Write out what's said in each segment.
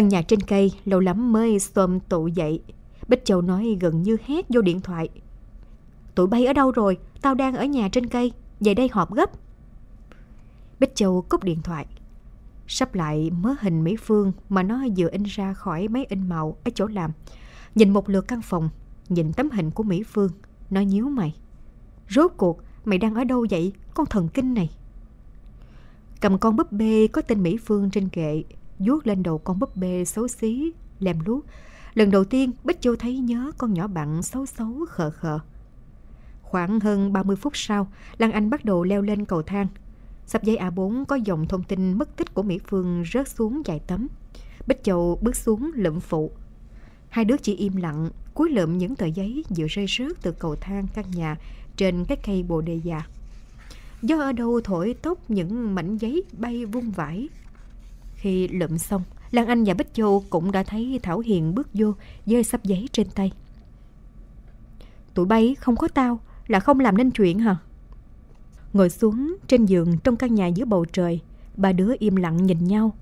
Căn nhà trên cây lâu lắm mới xôm tụ dậy. Bích Châu nói gần như hét vô điện thoại. Tụi bay ở đâu rồi? Tao đang ở nhà trên cây. Về đây họp gấp. Bích Châu cúp điện thoại. Sắp lại mớ hình Mỹ Phương mà nó vừa in ra khỏi máy in màu ở chỗ làm. Nhìn một lượt căn phòng, nhìn tấm hình của Mỹ Phương, nó nhíu mày. Rốt cuộc, mày đang ở đâu vậy, con thần kinh này? Cầm con búp bê có tên Mỹ Phương trên kệ, vuốt lên đầu con búp bê xấu xí, lem luốc. Lần đầu tiên Bích Châu thấy nhớ con nhỏ bạn xấu xấu khờ khờ. Khoảng hơn 30 phút sau, Lan Anh bắt đầu leo lên cầu thang. Sắp giấy A4 có dòng thông tin mất tích của Mỹ Phương rớt xuống vài tấm. Bích Châu bước xuống lượm phụ. Hai đứa chỉ im lặng, cúi lượm những tờ giấy vừa rơi rớt từ cầu thang căn nhà trên cái cây bồ đề già. Gió ở đâu thổi tóc những mảnh giấy bay vung vãi khi lượm xong, Lan Anh và Bích Châu cũng đã thấy Thảo Hiền bước vô, dơi sắp giấy trên tay. Tụi bay không có tao là không làm nên chuyện hả? Ngồi xuống trên giường trong căn nhà giữa bầu trời, ba đứa im lặng nhìn nhau.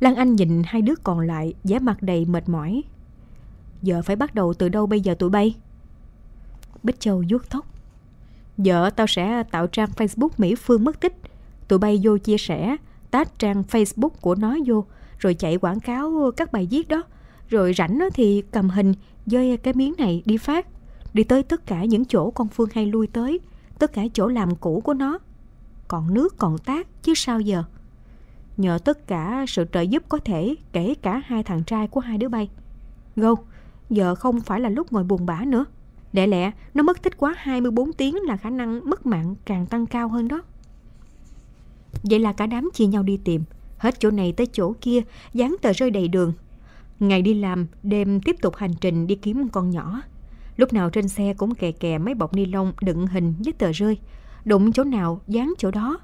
Lan Anh nhìn hai đứa còn lại, vẻ mặt đầy mệt mỏi. Giờ phải bắt đầu từ đâu bây giờ tụi bay? Bích Châu vuốt tóc. Vợ tao sẽ tạo trang Facebook Mỹ Phương mất tích. Tụi bay vô chia sẻ, tát trang Facebook của nó vô, rồi chạy quảng cáo các bài viết đó. Rồi rảnh nó thì cầm hình, dơi cái miếng này đi phát, đi tới tất cả những chỗ con Phương hay lui tới, tất cả chỗ làm cũ của nó. Còn nước còn tát chứ sao giờ? Nhờ tất cả sự trợ giúp có thể, kể cả hai thằng trai của hai đứa bay. Gâu, giờ không phải là lúc ngồi buồn bã nữa. Để lẽ, nó mất tích quá 24 tiếng là khả năng mất mạng càng tăng cao hơn đó. Vậy là cả đám chia nhau đi tìm, hết chỗ này tới chỗ kia, dán tờ rơi đầy đường. Ngày đi làm, đêm tiếp tục hành trình đi kiếm con nhỏ. Lúc nào trên xe cũng kè kè mấy bọc ni lông đựng hình với tờ rơi, đụng chỗ nào dán chỗ đó.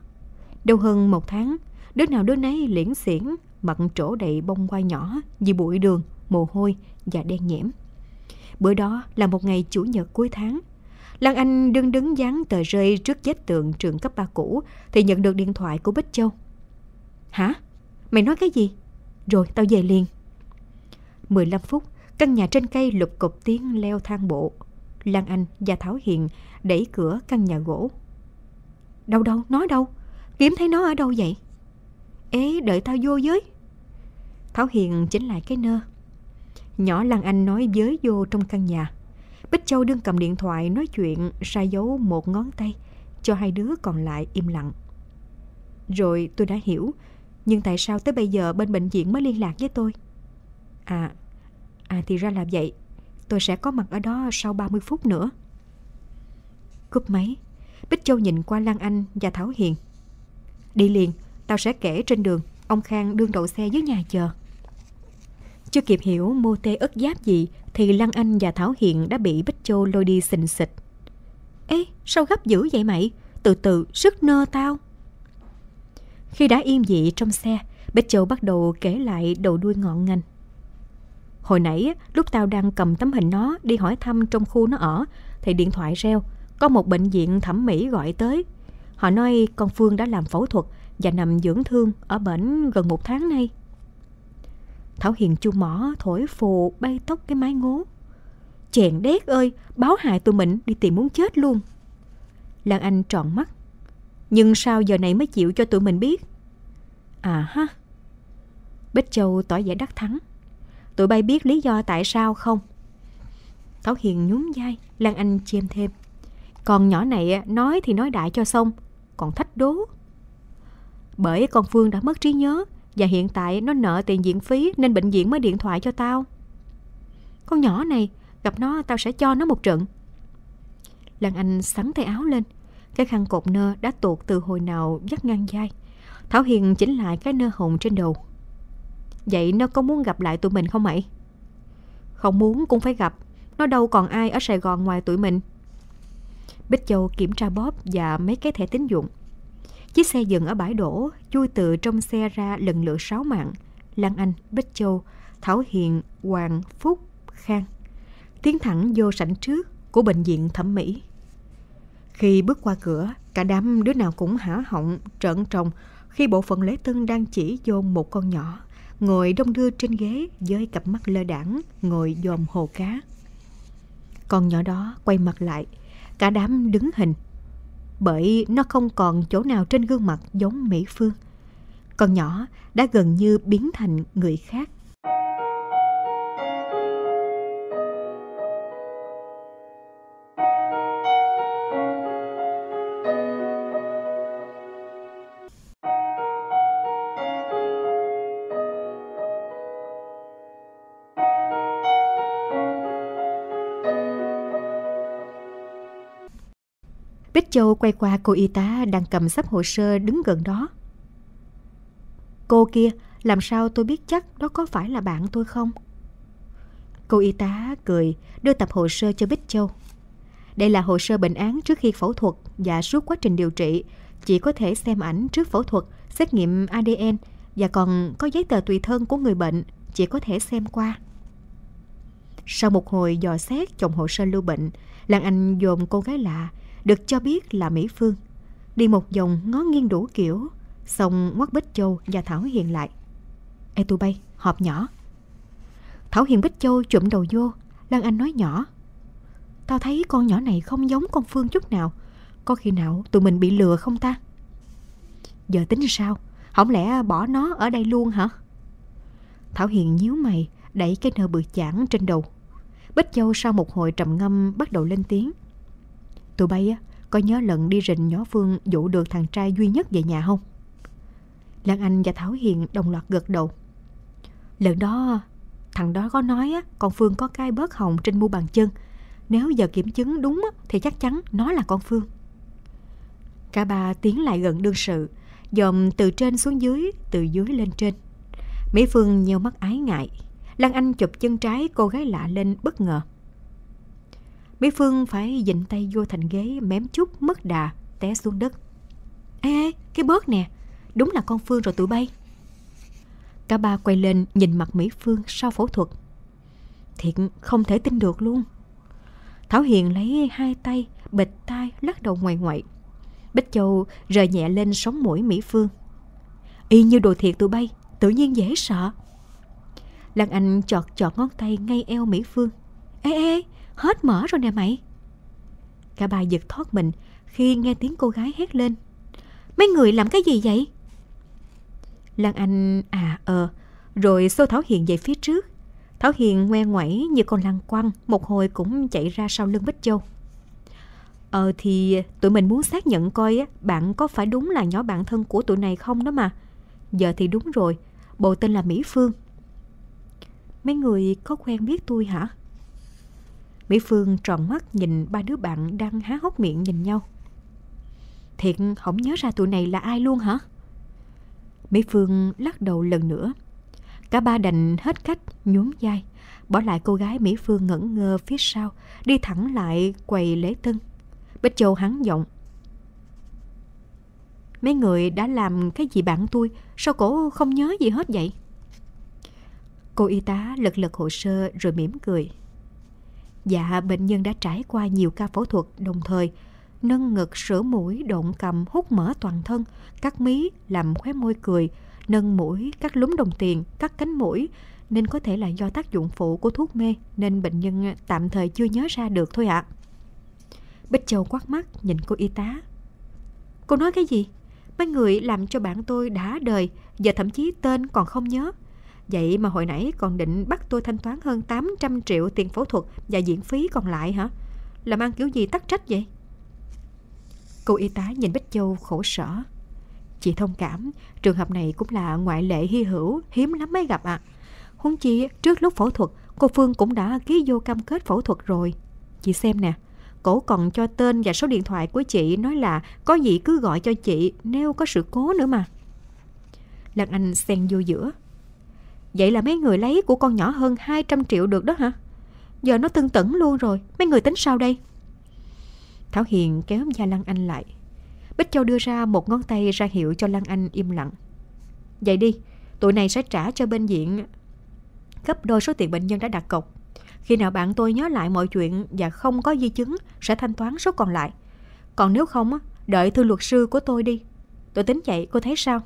Đâu hơn một tháng, đứa nào đứa nấy liễn xiển, mặn trổ đầy bông hoa nhỏ vì bụi đường, mồ hôi và đen nhẽm. Bữa đó là một ngày chủ nhật cuối tháng – Lan Anh đứng đứng dán tờ rơi trước vết tượng trường cấp 3 cũ thì nhận được điện thoại của Bích Châu. Hả? Mày nói cái gì? Rồi tao về liền. 15 phút, căn nhà trên cây lục cục tiếng leo thang bộ. Lan Anh và Thảo Hiền đẩy cửa căn nhà gỗ. Đâu đâu, nó đâu? Kiếm thấy nó ở đâu vậy? Ế, đợi tao vô với. Thảo Hiền chỉnh lại cái nơ. Nhỏ Lan Anh nói với vô trong căn nhà. Bích Châu đương cầm điện thoại nói chuyện sai dấu một ngón tay, cho hai đứa còn lại im lặng. Rồi tôi đã hiểu, nhưng tại sao tới bây giờ bên bệnh viện mới liên lạc với tôi? À, à thì ra là vậy, tôi sẽ có mặt ở đó sau 30 phút nữa. Cúp máy, Bích Châu nhìn qua Lan Anh và Thảo Hiền. Đi liền, tao sẽ kể trên đường, ông Khang đương đậu xe dưới nhà chờ. Chưa kịp hiểu mô tê ức giáp gì thì lăng Anh và Thảo Hiện đã bị Bích Châu lôi đi xình xịch. Ê, sao gấp dữ vậy mày? Từ từ, sức nơ tao. Khi đã im dị trong xe, Bích Châu bắt đầu kể lại đầu đuôi ngọn ngành. Hồi nãy, lúc tao đang cầm tấm hình nó đi hỏi thăm trong khu nó ở, thì điện thoại reo, có một bệnh viện thẩm mỹ gọi tới. Họ nói con Phương đã làm phẫu thuật và nằm dưỡng thương ở bệnh gần một tháng nay. Thảo Hiền chu mỏ thổi phù bay tóc cái mái ngố. Chèn đét ơi, báo hại tụi mình đi tìm muốn chết luôn. Lan Anh trọn mắt. Nhưng sao giờ này mới chịu cho tụi mình biết? À ha. Bích Châu tỏ vẻ đắc thắng. Tụi bay biết lý do tại sao không? Thảo Hiền nhún vai, Lan Anh chiêm thêm. còn nhỏ này nói thì nói đại cho xong, còn thách đố. Bởi con Phương đã mất trí nhớ và hiện tại nó nợ tiền viện phí nên bệnh viện mới điện thoại cho tao. Con nhỏ này, gặp nó tao sẽ cho nó một trận. Lan Anh sắn tay áo lên. Cái khăn cột nơ đã tuột từ hồi nào dắt ngang vai. Thảo Hiền chỉnh lại cái nơ hồng trên đầu. Vậy nó có muốn gặp lại tụi mình không mày? Không muốn cũng phải gặp. Nó đâu còn ai ở Sài Gòn ngoài tụi mình. Bích Châu kiểm tra bóp và mấy cái thẻ tín dụng. Chiếc xe dừng ở bãi đổ, chui từ trong xe ra lần lượt sáu mạng. Lan Anh, Bích Châu, Thảo Hiền, Hoàng, Phúc, Khang. Tiến thẳng vô sảnh trước của bệnh viện thẩm mỹ. Khi bước qua cửa, cả đám đứa nào cũng hả họng, trợn trồng khi bộ phận lễ tân đang chỉ vô một con nhỏ, ngồi đông đưa trên ghế với cặp mắt lơ đảng, ngồi dòm hồ cá. Con nhỏ đó quay mặt lại, cả đám đứng hình bởi nó không còn chỗ nào trên gương mặt giống Mỹ Phương. Con nhỏ đã gần như biến thành người khác. Châu quay qua cô y tá đang cầm sắp hồ sơ đứng gần đó. Cô kia, làm sao tôi biết chắc đó có phải là bạn tôi không? Cô y tá cười, đưa tập hồ sơ cho Bích Châu. Đây là hồ sơ bệnh án trước khi phẫu thuật và suốt quá trình điều trị. Chỉ có thể xem ảnh trước phẫu thuật, xét nghiệm ADN và còn có giấy tờ tùy thân của người bệnh, chỉ có thể xem qua. Sau một hồi dò xét chồng hồ sơ lưu bệnh, Lan Anh dồn cô gái lạ được cho biết là Mỹ Phương. Đi một vòng ngó nghiêng đủ kiểu, xong ngoắt Bích Châu và Thảo Hiền lại. Ê tụi bay, họp nhỏ. Thảo Hiền Bích Châu chụm đầu vô, Lan Anh nói nhỏ. Tao thấy con nhỏ này không giống con Phương chút nào. Có khi nào tụi mình bị lừa không ta? Giờ tính sao? Không lẽ bỏ nó ở đây luôn hả? Thảo Hiền nhíu mày, đẩy cái nơ bự chảng trên đầu. Bích Châu sau một hồi trầm ngâm bắt đầu lên tiếng. Tụi bay á, có nhớ lần đi rình nhỏ Phương dụ được thằng trai duy nhất về nhà không? Lan Anh và Thảo Hiền đồng loạt gật đầu. Lần đó, thằng đó có nói á, con Phương có cái bớt hồng trên mu bàn chân. Nếu giờ kiểm chứng đúng á, thì chắc chắn nó là con Phương. Cả ba tiến lại gần đương sự, dòm từ trên xuống dưới, từ dưới lên trên. Mỹ Phương nheo mắt ái ngại. Lan Anh chụp chân trái cô gái lạ lên bất ngờ. Mỹ Phương phải dịnh tay vô thành ghế mém chút mất đà, té xuống đất. Ê, ê, cái bớt nè, đúng là con Phương rồi tụi bay. Cả ba quay lên nhìn mặt Mỹ Phương sau phẫu thuật. thiện không thể tin được luôn. Thảo Hiền lấy hai tay, bịch tay, lắc đầu ngoài ngoại. Bích Châu rời nhẹ lên sóng mũi Mỹ Phương. Y như đồ thiệt tụi bay, tự nhiên dễ sợ. Lan Anh chọt chọt ngón tay ngay eo Mỹ Phương. Ê ê, hết mở rồi nè mày Cả ba giật thoát mình khi nghe tiếng cô gái hét lên Mấy người làm cái gì vậy? Lan Anh à ờ Rồi xô Thảo Hiền về phía trước Thảo Hiền ngoe ngoẩy như con lăng quăng Một hồi cũng chạy ra sau lưng Bích Châu Ờ thì tụi mình muốn xác nhận coi á, bạn có phải đúng là nhỏ bạn thân của tụi này không đó mà. Giờ thì đúng rồi, bộ tên là Mỹ Phương. Mấy người có quen biết tôi hả? Mỹ Phương tròn mắt nhìn ba đứa bạn đang há hốc miệng nhìn nhau. Thiệt không nhớ ra tụi này là ai luôn hả? Mỹ Phương lắc đầu lần nữa. Cả ba đành hết cách nhún vai bỏ lại cô gái Mỹ Phương ngẩn ngơ phía sau, đi thẳng lại quầy lễ tân. Bích Châu hắn giọng. Mấy người đã làm cái gì bạn tôi, sao cổ không nhớ gì hết vậy? Cô y tá lật lật hồ sơ rồi mỉm cười. Dạ, bệnh nhân đã trải qua nhiều ca phẫu thuật đồng thời, nâng ngực, sửa mũi, động cầm, hút mỡ toàn thân, cắt mí, làm khóe môi cười, nâng mũi, cắt lúm đồng tiền, cắt cánh mũi, nên có thể là do tác dụng phụ của thuốc mê nên bệnh nhân tạm thời chưa nhớ ra được thôi ạ. À. Bích Châu quát mắt nhìn cô y tá. Cô nói cái gì? Mấy người làm cho bạn tôi đã đời, giờ thậm chí tên còn không nhớ. Vậy mà hồi nãy còn định bắt tôi thanh toán hơn 800 triệu tiền phẫu thuật và diễn phí còn lại hả? Làm ăn kiểu gì tắc trách vậy? Cô y tá nhìn Bích Châu khổ sở. Chị thông cảm, trường hợp này cũng là ngoại lệ hy hữu, hiếm lắm mới gặp ạ. À. Huống chi, trước lúc phẫu thuật, cô Phương cũng đã ký vô cam kết phẫu thuật rồi. Chị xem nè, cổ còn cho tên và số điện thoại của chị nói là có gì cứ gọi cho chị nếu có sự cố nữa mà. Lan Anh xen vô giữa. Vậy là mấy người lấy của con nhỏ hơn 200 triệu được đó hả? Giờ nó tưng tẩn luôn rồi, mấy người tính sao đây? Thảo Hiền kéo Gia lăng Anh lại. Bích Châu đưa ra một ngón tay ra hiệu cho lăng Anh im lặng. Vậy đi, tụi này sẽ trả cho bên viện gấp đôi số tiền bệnh nhân đã đặt cọc. Khi nào bạn tôi nhớ lại mọi chuyện và không có di chứng sẽ thanh toán số còn lại. Còn nếu không, đợi thư luật sư của tôi đi. Tôi tính vậy, cô thấy sao?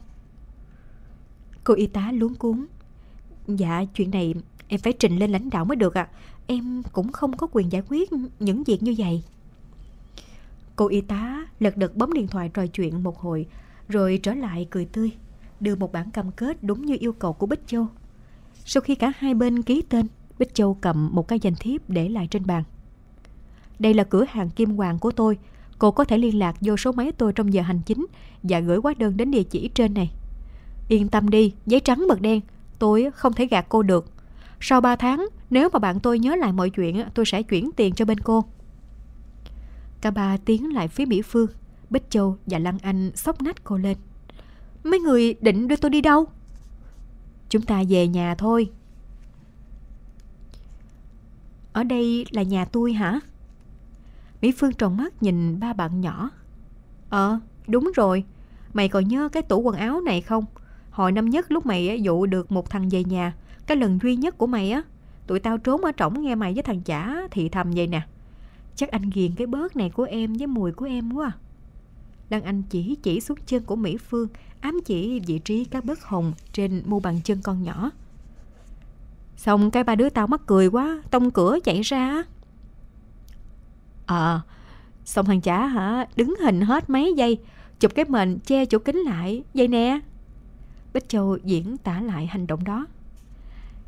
Cô y tá luống cuốn. Dạ, chuyện này em phải trình lên lãnh đạo mới được ạ. À. Em cũng không có quyền giải quyết những việc như vậy. Cô y tá lật đật bấm điện thoại trò chuyện một hồi, rồi trở lại cười tươi, đưa một bản cam kết đúng như yêu cầu của Bích Châu. Sau khi cả hai bên ký tên, Bích Châu cầm một cái danh thiếp để lại trên bàn. Đây là cửa hàng kim hoàng của tôi. Cô có thể liên lạc vô số máy tôi trong giờ hành chính và gửi hóa đơn đến địa chỉ trên này. Yên tâm đi, giấy trắng mực đen, Tôi không thể gạt cô được. Sau 3 tháng, nếu mà bạn tôi nhớ lại mọi chuyện, tôi sẽ chuyển tiền cho bên cô. Cả ba tiến lại phía Mỹ Phương. Bích Châu và Lăng Anh sốc nách cô lên. Mấy người định đưa tôi đi đâu? Chúng ta về nhà thôi. Ở đây là nhà tôi hả? Mỹ Phương tròn mắt nhìn ba bạn nhỏ. Ờ, đúng rồi. Mày còn nhớ cái tủ quần áo này không? Hồi năm nhất lúc mày á, dụ được một thằng về nhà, cái lần duy nhất của mày á, tụi tao trốn ở trỏng nghe mày với thằng chả thì thầm vậy nè. Chắc anh ghiền cái bớt này của em với mùi của em quá. À. Anh chỉ chỉ xuống chân của Mỹ Phương, ám chỉ vị trí các bớt hồng trên mu bàn chân con nhỏ. Xong cái ba đứa tao mắc cười quá, tông cửa chạy ra. Ờ, à, xong thằng chả hả, đứng hình hết mấy giây, chụp cái mền che chỗ kính lại, vậy nè. Bích Châu diễn tả lại hành động đó.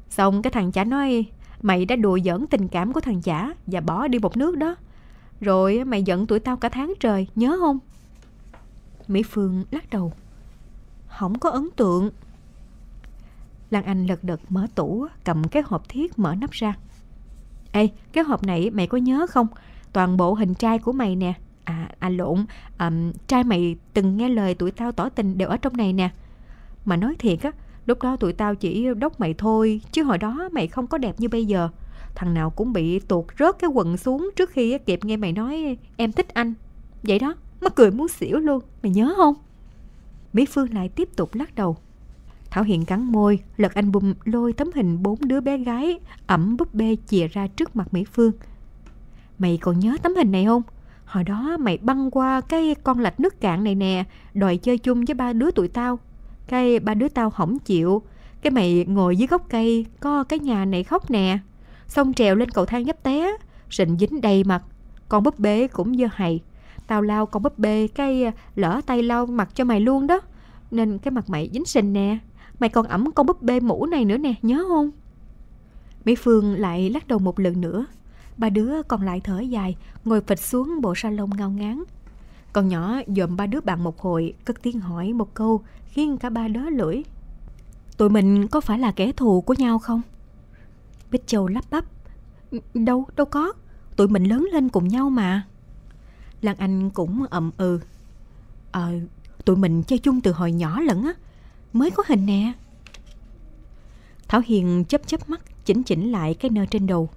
Xong cái thằng chả nói mày đã đùa giỡn tình cảm của thằng chả và bỏ đi một nước đó. Rồi mày giận tụi tao cả tháng trời, nhớ không? Mỹ Phương lắc đầu. Không có ấn tượng. Lan Anh lật đật mở tủ, cầm cái hộp thiết mở nắp ra. Ê, cái hộp này mày có nhớ không? Toàn bộ hình trai của mày nè. À, à lộn, à, trai mày từng nghe lời tụi tao tỏ tình đều ở trong này nè. Mà nói thiệt á, lúc đó tụi tao chỉ đốc mày thôi, chứ hồi đó mày không có đẹp như bây giờ. Thằng nào cũng bị tuột rớt cái quần xuống trước khi kịp nghe mày nói em thích anh. Vậy đó, mắc cười muốn xỉu luôn, mày nhớ không? Mỹ Phương lại tiếp tục lắc đầu. Thảo Hiện cắn môi, lật anh album lôi tấm hình bốn đứa bé gái ẩm búp bê chìa ra trước mặt Mỹ Phương. Mày còn nhớ tấm hình này không? Hồi đó mày băng qua cái con lạch nước cạn này nè, đòi chơi chung với ba đứa tụi tao cây ba đứa tao hỏng chịu Cái mày ngồi dưới gốc cây co cái nhà này khóc nè Xong trèo lên cầu thang dấp té Rịnh dính đầy mặt Con búp bê cũng dơ hầy Tao lao con búp bê cây à, lỡ tay lau mặt cho mày luôn đó Nên cái mặt mày dính sình nè Mày còn ẩm con búp bê mũ này nữa nè Nhớ không Mỹ Phương lại lắc đầu một lần nữa Ba đứa còn lại thở dài Ngồi phịch xuống bộ salon ngao ngán Con nhỏ dòm ba đứa bạn một hồi Cất tiếng hỏi một câu khiến cả ba đớ lưỡi. Tụi mình có phải là kẻ thù của nhau không? Bích Châu lắp bắp. Đâu, đâu có. Tụi mình lớn lên cùng nhau mà. Lan Anh cũng ậm ừ. Ờ, tụi mình chơi chung từ hồi nhỏ lẫn á. Mới có hình nè. Thảo Hiền chấp chấp mắt chỉnh chỉnh lại cái nơ trên đầu.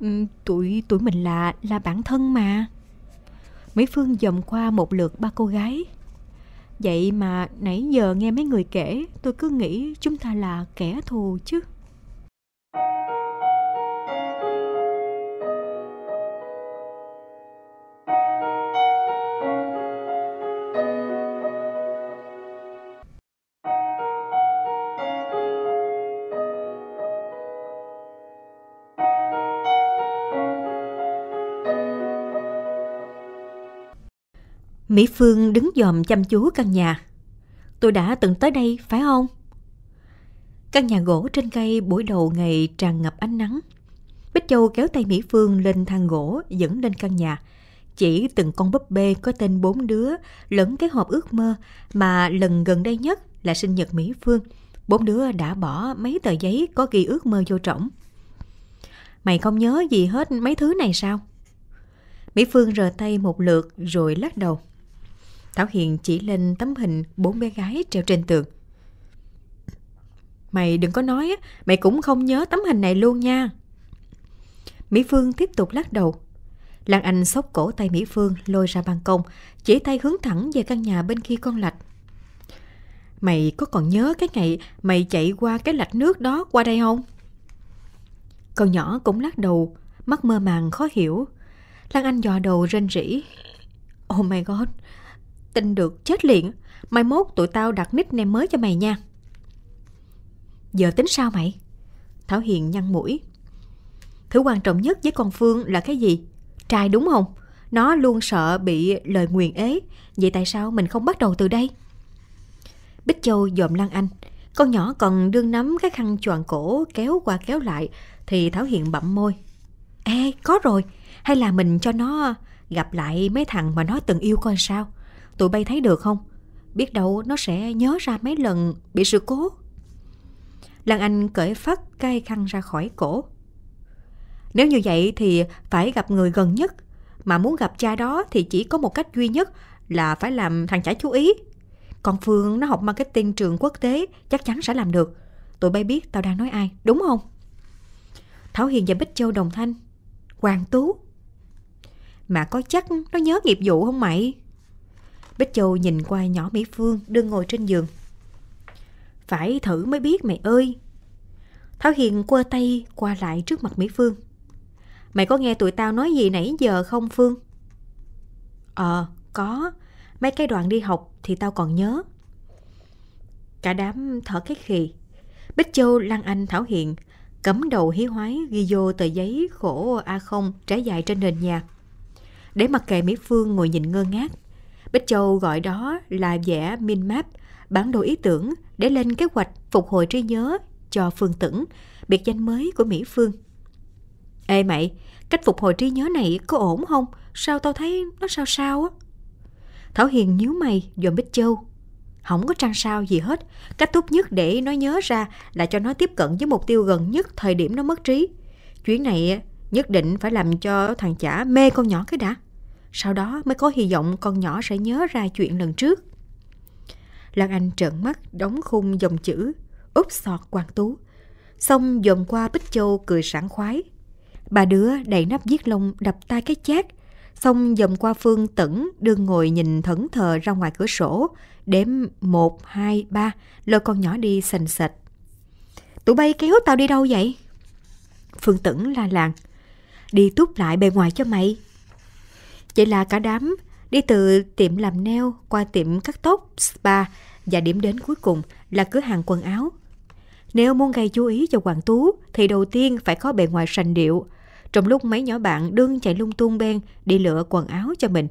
Ừ, tụi tụi mình là là bản thân mà. Mỹ Phương dòm qua một lượt ba cô gái Vậy mà nãy giờ nghe mấy người kể, tôi cứ nghĩ chúng ta là kẻ thù chứ. Mỹ Phương đứng dòm chăm chú căn nhà. Tôi đã từng tới đây, phải không? Căn nhà gỗ trên cây buổi đầu ngày tràn ngập ánh nắng. Bích Châu kéo tay Mỹ Phương lên thang gỗ dẫn lên căn nhà. Chỉ từng con búp bê có tên bốn đứa lẫn cái hộp ước mơ mà lần gần đây nhất là sinh nhật Mỹ Phương. Bốn đứa đã bỏ mấy tờ giấy có ghi ước mơ vô trỏng. Mày không nhớ gì hết mấy thứ này sao? Mỹ Phương rờ tay một lượt rồi lắc đầu. Thảo Hiền chỉ lên tấm hình bốn bé gái treo trên tường. Mày đừng có nói, mày cũng không nhớ tấm hình này luôn nha. Mỹ Phương tiếp tục lắc đầu. Lan Anh xốc cổ tay Mỹ Phương lôi ra ban công, chỉ tay hướng thẳng về căn nhà bên kia con lạch. Mày có còn nhớ cái ngày mày chạy qua cái lạch nước đó qua đây không? Con nhỏ cũng lắc đầu, mắt mơ màng khó hiểu. Lan Anh dò đầu rên rỉ. Oh my god, tin được chết liền. Mai mốt tụi tao đặt nickname mới cho mày nha. Giờ tính sao mày? Thảo Hiền nhăn mũi. Thứ quan trọng nhất với con Phương là cái gì? Trai đúng không? Nó luôn sợ bị lời nguyền ế. Vậy tại sao mình không bắt đầu từ đây? Bích Châu dòm Lan Anh. Con nhỏ còn đương nắm cái khăn choàng cổ kéo qua kéo lại thì Thảo Hiền bậm môi. Ê, có rồi. Hay là mình cho nó gặp lại mấy thằng mà nó từng yêu coi sao? tụi bay thấy được không? Biết đâu nó sẽ nhớ ra mấy lần bị sự cố. Lan Anh cởi phát cái khăn ra khỏi cổ. Nếu như vậy thì phải gặp người gần nhất. Mà muốn gặp cha đó thì chỉ có một cách duy nhất là phải làm thằng chả chú ý. Còn Phương nó học marketing trường quốc tế chắc chắn sẽ làm được. Tụi bay biết tao đang nói ai, đúng không? Thảo Hiền và Bích Châu đồng thanh. Hoàng Tú. Mà có chắc nó nhớ nghiệp vụ không mày? Bích Châu nhìn qua nhỏ Mỹ Phương đương ngồi trên giường. Phải thử mới biết mày ơi. Thảo Hiền quơ tay qua lại trước mặt Mỹ Phương. Mày có nghe tụi tao nói gì nãy giờ không Phương? Ờ, có. Mấy cái đoạn đi học thì tao còn nhớ. Cả đám thở cái khì. Bích Châu, lăn Anh, Thảo Hiền cấm đầu hí hoái ghi vô tờ giấy khổ A0 trải dài trên nền nhà. Để mặc kệ Mỹ Phương ngồi nhìn ngơ ngác Bích Châu gọi đó là vẽ min map, bản đồ ý tưởng để lên kế hoạch phục hồi trí nhớ cho Phương Tửng, biệt danh mới của Mỹ Phương. Ê mày, cách phục hồi trí nhớ này có ổn không? Sao tao thấy nó sao sao á? Thảo Hiền nhíu mày dòm Bích Châu. Không có trăng sao gì hết. Cách tốt nhất để nó nhớ ra là cho nó tiếp cận với mục tiêu gần nhất thời điểm nó mất trí. Chuyến này nhất định phải làm cho thằng chả mê con nhỏ cái đã sau đó mới có hy vọng con nhỏ sẽ nhớ ra chuyện lần trước. Lan Anh trợn mắt đóng khung dòng chữ úp sọt quan tú, xong dòm qua Bích Châu cười sảng khoái. Bà đứa đầy nắp viết lông đập tay cái chát, xong dòm qua Phương Tẩn đương ngồi nhìn thẫn thờ ra ngoài cửa sổ, đếm một hai ba lôi con nhỏ đi sành sạch. Tụi bay kéo tao đi đâu vậy? Phương Tẩn la làng. Đi túp lại bề ngoài cho mày, Vậy là cả đám đi từ tiệm làm nail qua tiệm cắt tóc, spa và điểm đến cuối cùng là cửa hàng quần áo. Nếu muốn gây chú ý cho Hoàng Tú thì đầu tiên phải có bề ngoài sành điệu. Trong lúc mấy nhỏ bạn đương chạy lung tung ben đi lựa quần áo cho mình,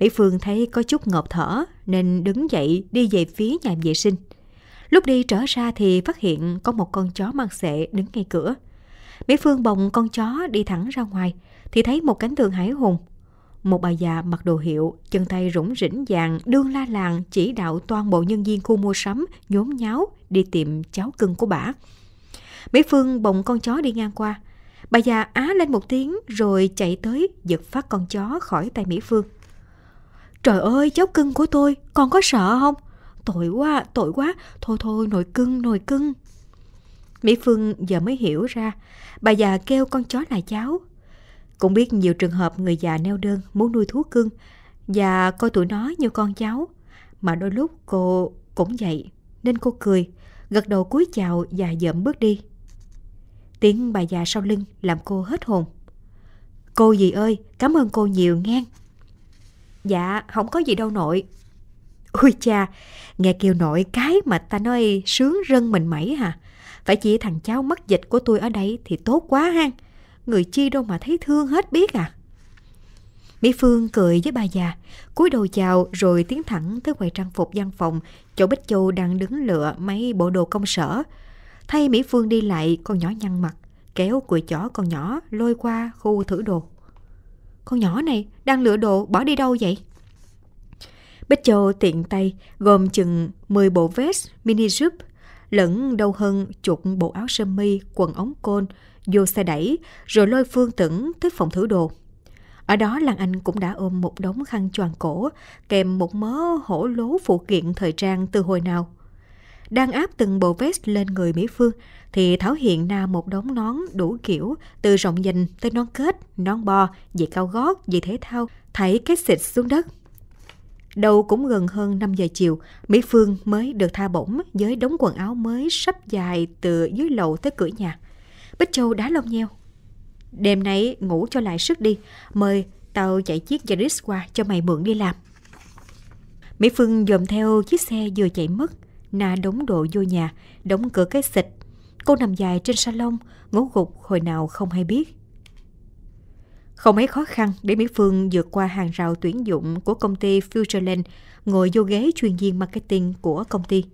Mỹ Phương thấy có chút ngộp thở nên đứng dậy đi về phía nhà vệ sinh. Lúc đi trở ra thì phát hiện có một con chó mang xệ đứng ngay cửa. Mỹ Phương bồng con chó đi thẳng ra ngoài thì thấy một cánh tường hải hùng một bà già mặc đồ hiệu, chân tay rủng rỉnh vàng, đương la làng chỉ đạo toàn bộ nhân viên khu mua sắm nhốn nháo đi tìm cháu cưng của bà. Mỹ Phương bồng con chó đi ngang qua. Bà già á lên một tiếng rồi chạy tới giật phát con chó khỏi tay Mỹ Phương. Trời ơi, cháu cưng của tôi, con có sợ không? Tội quá, tội quá, thôi thôi, nồi cưng, nồi cưng. Mỹ Phương giờ mới hiểu ra, bà già kêu con chó là cháu, cũng biết nhiều trường hợp người già neo đơn muốn nuôi thú cưng và coi tụi nó như con cháu. Mà đôi lúc cô cũng vậy, nên cô cười, gật đầu cúi chào và dậm bước đi. Tiếng bà già sau lưng làm cô hết hồn. Cô gì ơi, cảm ơn cô nhiều nghe. Dạ, không có gì đâu nội. Ôi cha, nghe kêu nội cái mà ta nói sướng rân mình mẩy hả? À? Phải chỉ thằng cháu mất dịch của tôi ở đây thì tốt quá ha người chi đâu mà thấy thương hết biết à. Mỹ Phương cười với bà già, cúi đầu chào rồi tiến thẳng tới quầy trang phục văn phòng, chỗ Bích Châu đang đứng lựa mấy bộ đồ công sở. Thay Mỹ Phương đi lại, con nhỏ nhăn mặt, kéo cùi chỏ con nhỏ lôi qua khu thử đồ. Con nhỏ này đang lựa đồ bỏ đi đâu vậy? Bích Châu tiện tay gồm chừng 10 bộ vest, mini jupe, lẫn đâu hơn chuột bộ áo sơ mi, quần ống côn, vô xe đẩy, rồi lôi Phương Tửng tới phòng thử đồ. Ở đó Lan Anh cũng đã ôm một đống khăn choàng cổ, kèm một mớ hổ lố phụ kiện thời trang từ hồi nào. Đang áp từng bộ vest lên người Mỹ Phương, thì Thảo hiện ra một đống nón đủ kiểu, từ rộng dành tới nón kết, nón bò giày cao gót, giày thể thao, thấy cái xịt xuống đất. Đầu cũng gần hơn 5 giờ chiều, Mỹ Phương mới được tha bổng với đống quần áo mới sắp dài từ dưới lầu tới cửa nhà. Bích Châu đá lông nheo. Đêm nay ngủ cho lại sức đi, mời tao chạy chiếc Yaris qua cho mày mượn đi làm. Mỹ Phương dòm theo chiếc xe vừa chạy mất, na đống đồ vô nhà, đóng cửa cái xịt. Cô nằm dài trên salon, ngủ gục hồi nào không hay biết. Không mấy khó khăn để Mỹ Phương vượt qua hàng rào tuyển dụng của công ty Futureland, ngồi vô ghế chuyên viên marketing của công ty.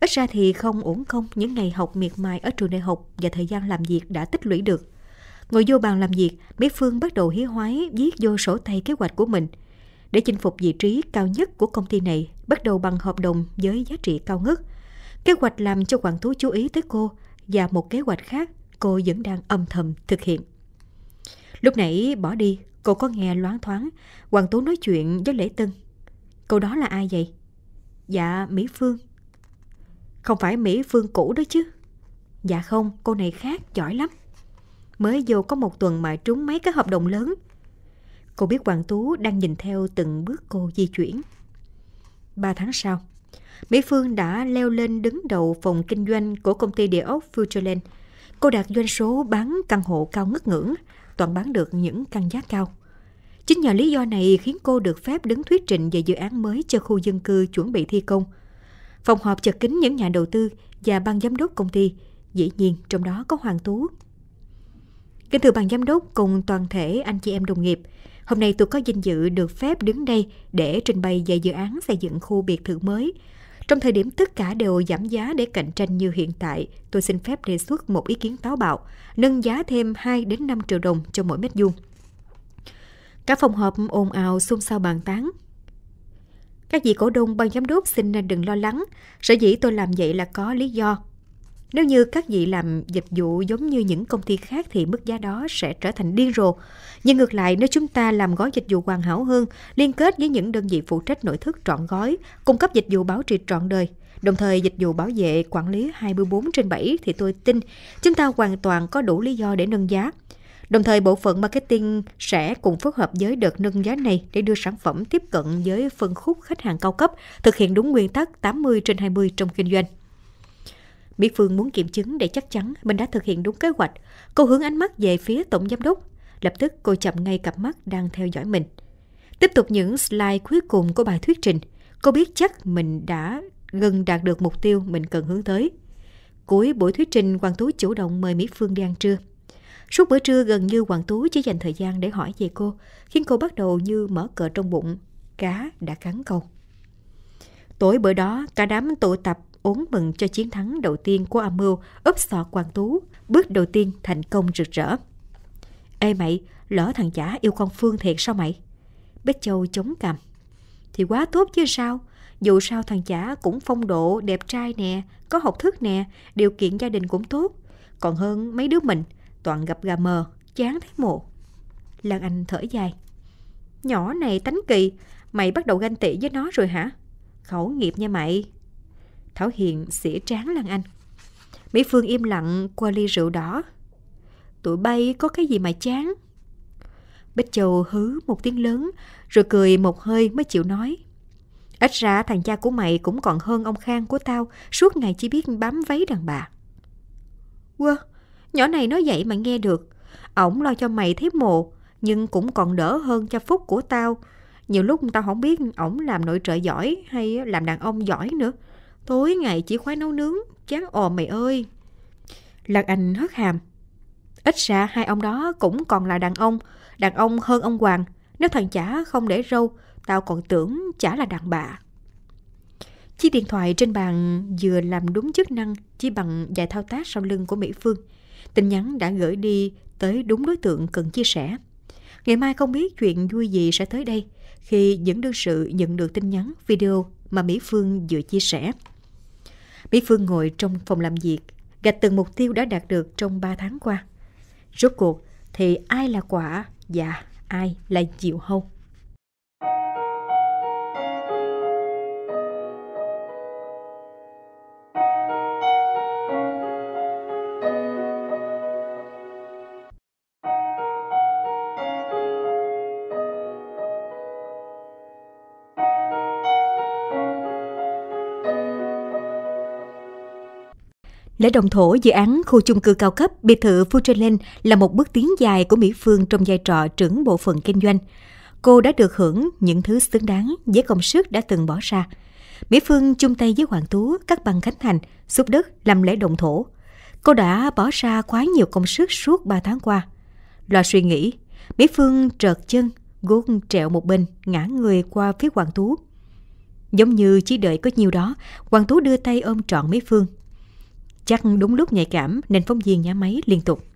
Ít ra thì không uổng công những ngày học miệt mài ở trường đại học và thời gian làm việc đã tích lũy được. Ngồi vô bàn làm việc, Mỹ Phương bắt đầu hí hoái viết vô sổ tay kế hoạch của mình. Để chinh phục vị trí cao nhất của công ty này, bắt đầu bằng hợp đồng với giá trị cao ngất. Kế hoạch làm cho quản thú chú ý tới cô và một kế hoạch khác cô vẫn đang âm thầm thực hiện. Lúc nãy bỏ đi, cô có nghe loáng thoáng Hoàng Tú nói chuyện với Lễ Tân. Cô đó là ai vậy? Dạ, Mỹ Phương. Không phải Mỹ Phương cũ đó chứ? Dạ không, cô này khác, giỏi lắm. Mới vô có một tuần mà trúng mấy cái hợp đồng lớn. Cô biết Hoàng Tú đang nhìn theo từng bước cô di chuyển. Ba tháng sau, Mỹ Phương đã leo lên đứng đầu phòng kinh doanh của công ty địa ốc Futureland. Cô đạt doanh số bán căn hộ cao ngất ngưỡng toàn bán được những căn giá cao. Chính nhờ lý do này khiến cô được phép đứng thuyết trình về dự án mới cho khu dân cư chuẩn bị thi công. Phòng họp chật kín những nhà đầu tư và ban giám đốc công ty, dĩ nhiên trong đó có Hoàng Tú. Kính thưa ban giám đốc cùng toàn thể anh chị em đồng nghiệp, hôm nay tôi có vinh dự được phép đứng đây để trình bày về dự án xây dựng khu biệt thự mới – trong thời điểm tất cả đều giảm giá để cạnh tranh như hiện tại, tôi xin phép đề xuất một ý kiến táo bạo, nâng giá thêm 2 đến 5 triệu đồng cho mỗi mét vuông. Cả phòng họp ồn ào xôn xao bàn tán. Các vị cổ đông ban giám đốc xin đừng lo lắng, sở dĩ tôi làm vậy là có lý do. Nếu như các vị làm dịch vụ giống như những công ty khác thì mức giá đó sẽ trở thành điên rồ. Nhưng ngược lại, nếu chúng ta làm gói dịch vụ hoàn hảo hơn, liên kết với những đơn vị phụ trách nội thất trọn gói, cung cấp dịch vụ bảo trì trọn đời, đồng thời dịch vụ bảo vệ quản lý 24 trên 7 thì tôi tin chúng ta hoàn toàn có đủ lý do để nâng giá. Đồng thời bộ phận marketing sẽ cùng phối hợp với đợt nâng giá này để đưa sản phẩm tiếp cận với phân khúc khách hàng cao cấp, thực hiện đúng nguyên tắc 80 trên 20 trong kinh doanh. Mỹ Phương muốn kiểm chứng để chắc chắn mình đã thực hiện đúng kế hoạch. Cô hướng ánh mắt về phía tổng giám đốc. Lập tức cô chậm ngay cặp mắt đang theo dõi mình. Tiếp tục những slide cuối cùng của bài thuyết trình. Cô biết chắc mình đã gần đạt được mục tiêu mình cần hướng tới. Cuối buổi thuyết trình, Hoàng Tú chủ động mời Mỹ Phương đi ăn trưa. Suốt bữa trưa gần như Hoàng Tú chỉ dành thời gian để hỏi về cô, khiến cô bắt đầu như mở cờ trong bụng. Cá đã cắn câu. Tối bữa đó, cả đám tụ tập ốm mừng cho chiến thắng đầu tiên của âm mưu úp sọ quan tú, bước đầu tiên thành công rực rỡ. Ê mày, lỡ thằng chả yêu con Phương thiệt sao mày? Bích Châu chống cằm. Thì quá tốt chứ sao, dù sao thằng chả cũng phong độ, đẹp trai nè, có học thức nè, điều kiện gia đình cũng tốt. Còn hơn mấy đứa mình, toàn gặp gà mờ, chán thấy mồ. Lan Anh thở dài. Nhỏ này tánh kỳ, mày bắt đầu ganh tị với nó rồi hả? Khẩu nghiệp nha mày. Thảo Hiền xỉa tráng Lan Anh. Mỹ Phương im lặng qua ly rượu đỏ. Tụi bay có cái gì mà chán? Bích Châu hứ một tiếng lớn, rồi cười một hơi mới chịu nói. Ít ra thằng cha của mày cũng còn hơn ông Khang của tao, suốt ngày chỉ biết bám váy đàn bà. Quơ, wow, nhỏ này nói vậy mà nghe được. Ổng lo cho mày thấy mồ, nhưng cũng còn đỡ hơn cho phúc của tao. Nhiều lúc tao không biết ổng làm nội trợ giỏi hay làm đàn ông giỏi nữa. Tối ngày chỉ khoái nấu nướng, chán ồn mày ơi. Lạc Anh hất hàm. Ít ra hai ông đó cũng còn là đàn ông, đàn ông hơn ông Hoàng. Nếu thằng chả không để râu, tao còn tưởng chả là đàn bà. Chiếc điện thoại trên bàn vừa làm đúng chức năng chỉ bằng vài thao tác sau lưng của Mỹ Phương. Tin nhắn đã gửi đi tới đúng đối tượng cần chia sẻ. Ngày mai không biết chuyện vui gì sẽ tới đây khi những đương sự nhận được tin nhắn video mà Mỹ Phương vừa chia sẻ. Mỹ Phương ngồi trong phòng làm việc, gạch từng mục tiêu đã đạt được trong 3 tháng qua. Rốt cuộc thì ai là quả và ai là diệu hâu? Lễ đồng thổ dự án khu chung cư cao cấp biệt thự Futureland là một bước tiến dài của Mỹ Phương trong vai trò trưởng bộ phận kinh doanh. Cô đã được hưởng những thứ xứng đáng với công sức đã từng bỏ ra. Mỹ Phương chung tay với Hoàng Tú, các băng Khánh Thành, xúc đất làm lễ đồng thổ. Cô đã bỏ ra quá nhiều công sức suốt 3 tháng qua. Lo suy nghĩ, Mỹ Phương trợt chân, gốt trẹo một bên, ngã người qua phía Hoàng Tú. Giống như chỉ đợi có nhiều đó, Hoàng Tú đưa tay ôm trọn Mỹ Phương, Chắc đúng lúc nhạy cảm nên phóng viên nhá máy liên tục.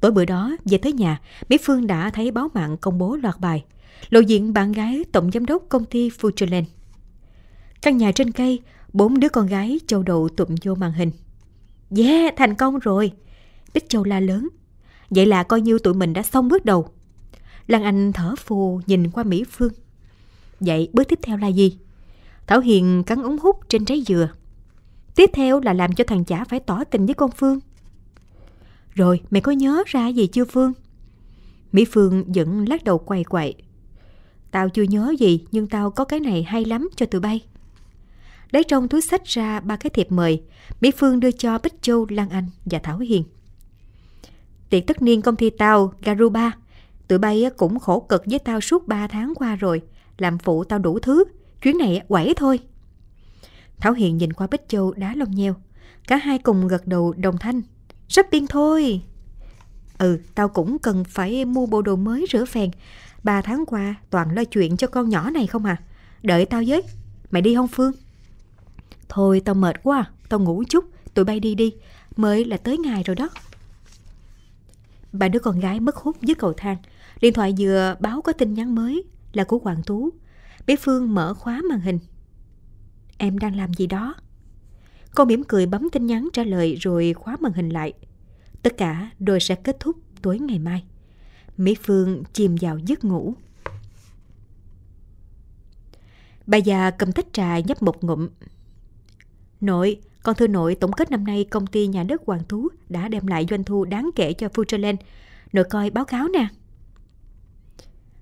Tối bữa đó, về tới nhà, Mỹ Phương đã thấy báo mạng công bố loạt bài lộ diện bạn gái tổng giám đốc công ty Futureland. Căn nhà trên cây, bốn đứa con gái châu đầu tụm vô màn hình. Yeah, thành công rồi! Bích Châu la lớn. Vậy là coi như tụi mình đã xong bước đầu. Lan Anh thở phù nhìn qua Mỹ Phương. Vậy bước tiếp theo là gì? Thảo Hiền cắn ống hút trên trái dừa. Tiếp theo là làm cho thằng chả phải tỏ tình với con Phương. Rồi, mày có nhớ ra gì chưa Phương? Mỹ Phương vẫn lắc đầu quay quậy. Tao chưa nhớ gì, nhưng tao có cái này hay lắm cho tụi bay. Lấy trong túi sách ra ba cái thiệp mời, Mỹ Phương đưa cho Bích Châu, Lan Anh và Thảo Hiền. Tiệc tất niên công ty tao, Garuba. Tụi bay cũng khổ cực với tao suốt 3 tháng qua rồi. Làm phụ tao đủ thứ. Chuyến này quẩy thôi. Thảo Hiền nhìn qua Bích Châu đá lông nheo. Cả hai cùng gật đầu đồng thanh. sắp biên thôi. Ừ, tao cũng cần phải mua bộ đồ mới rửa phèn. Ba tháng qua toàn lo chuyện cho con nhỏ này không à. Đợi tao với. Mày đi không Phương? Thôi tao mệt quá, tao ngủ chút, tụi bay đi đi. Mới là tới ngày rồi đó. bà đứa con gái mất hút dưới cầu thang. Điện thoại vừa báo có tin nhắn mới là của Hoàng Tú. Bé Phương mở khóa màn hình em đang làm gì đó. Cô mỉm cười bấm tin nhắn trả lời rồi khóa màn hình lại. Tất cả rồi sẽ kết thúc tối ngày mai. Mỹ Phương chìm vào giấc ngủ. Bà già cầm tách trà nhấp một ngụm. Nội, con thưa nội, tổng kết năm nay công ty nhà đất Hoàng Thú đã đem lại doanh thu đáng kể cho Futureland. Nội coi báo cáo nè.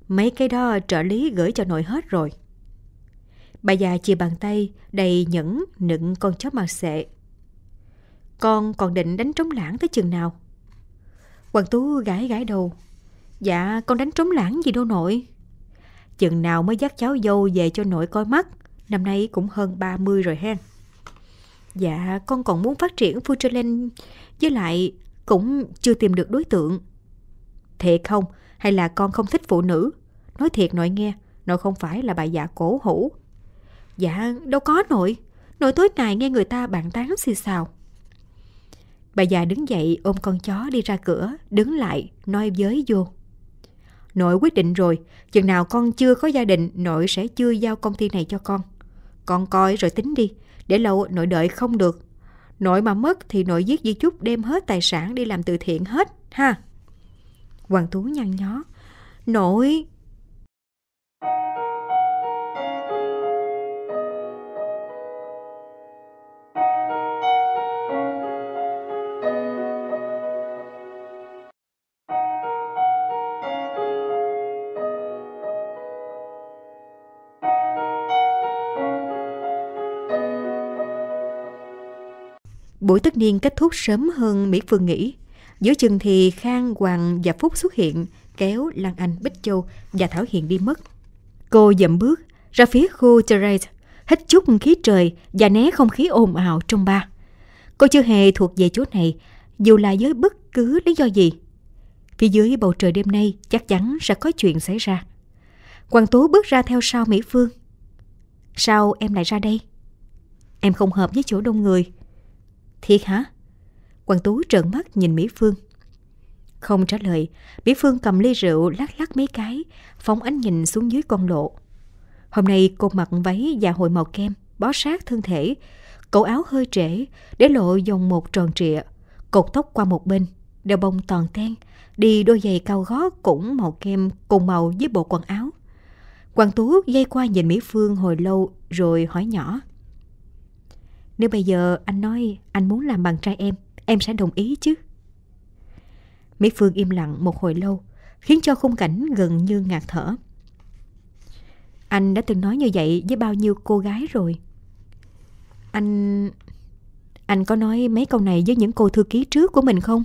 Mấy cái đó trợ lý gửi cho nội hết rồi. Bà già chìa bàn tay đầy nhẫn nựng con chó mặt xệ. Con còn định đánh trống lãng tới chừng nào? Hoàng Tú gãi gãi đầu. Dạ, con đánh trống lãng gì đâu nội. Chừng nào mới dắt cháu dâu về cho nội coi mắt. Năm nay cũng hơn 30 rồi hen. Dạ, con còn muốn phát triển Futurland với lại cũng chưa tìm được đối tượng. Thiệt không? Hay là con không thích phụ nữ? Nói thiệt nội nghe, nội không phải là bà già cổ hủ Dạ, đâu có nội. Nội tối ngày nghe người ta bạn tán xì xào. Bà già đứng dậy ôm con chó đi ra cửa, đứng lại, nói với vô. Nội quyết định rồi, chừng nào con chưa có gia đình, nội sẽ chưa giao công ty này cho con. Con coi rồi tính đi, để lâu nội đợi không được. Nội mà mất thì nội giết di chúc đem hết tài sản đi làm từ thiện hết, ha. Hoàng Tú nhăn nhó. Nội, Buổi tất niên kết thúc sớm hơn Mỹ Phương nghĩ. Giữa chừng thì Khang, Hoàng và Phúc xuất hiện, kéo Lan Anh, Bích Châu và Thảo Hiền đi mất. Cô dậm bước ra phía khu Terrace, hít chút khí trời và né không khí ồn ào trong ba. Cô chưa hề thuộc về chỗ này, dù là với bất cứ lý do gì. Phía dưới bầu trời đêm nay chắc chắn sẽ có chuyện xảy ra. quang Tú bước ra theo sau Mỹ Phương. Sao em lại ra đây? Em không hợp với chỗ đông người. Thiệt hả? Quang Tú trợn mắt nhìn Mỹ Phương. Không trả lời, Mỹ Phương cầm ly rượu lắc lắc mấy cái, phóng ánh nhìn xuống dưới con lộ. Hôm nay cô mặc váy và hội màu kem, bó sát thân thể. cổ áo hơi trễ, để lộ dòng một tròn trịa, cột tóc qua một bên, đeo bông toàn ten, đi đôi giày cao gót cũng màu kem cùng màu với bộ quần áo. Quang Tú dây qua nhìn Mỹ Phương hồi lâu rồi hỏi nhỏ. Nếu bây giờ anh nói anh muốn làm bạn trai em, em sẽ đồng ý chứ? Mỹ Phương im lặng một hồi lâu, khiến cho khung cảnh gần như ngạt thở. Anh đã từng nói như vậy với bao nhiêu cô gái rồi. Anh... Anh có nói mấy câu này với những cô thư ký trước của mình không?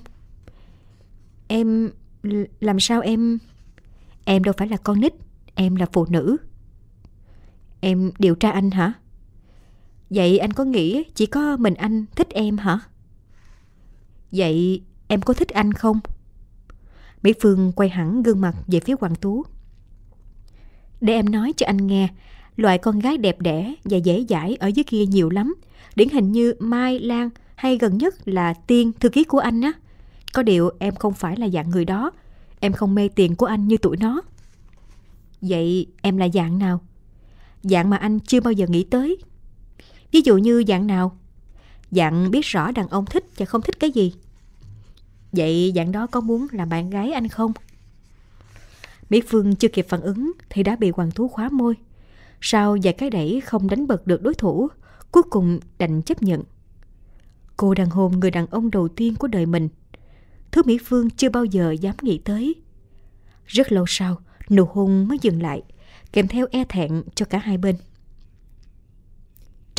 Em... Làm sao em... Em đâu phải là con nít, em là phụ nữ. Em điều tra anh hả? Vậy anh có nghĩ chỉ có mình anh thích em hả? Vậy em có thích anh không? Mỹ Phương quay hẳn gương mặt về phía Hoàng Tú. Để em nói cho anh nghe, loại con gái đẹp đẽ và dễ dãi ở dưới kia nhiều lắm. Điển hình như Mai, Lan hay gần nhất là Tiên, thư ký của anh á. Có điều em không phải là dạng người đó, em không mê tiền của anh như tụi nó. Vậy em là dạng nào? Dạng mà anh chưa bao giờ nghĩ tới Ví dụ như dạng nào? Dạng biết rõ đàn ông thích và không thích cái gì. Vậy dạng đó có muốn làm bạn gái anh không? Mỹ Phương chưa kịp phản ứng thì đã bị Hoàng Thú khóa môi. Sau vài cái đẩy không đánh bật được đối thủ, cuối cùng đành chấp nhận. Cô đang hôn người đàn ông đầu tiên của đời mình. Thứ Mỹ Phương chưa bao giờ dám nghĩ tới. Rất lâu sau, nụ hôn mới dừng lại, kèm theo e thẹn cho cả hai bên.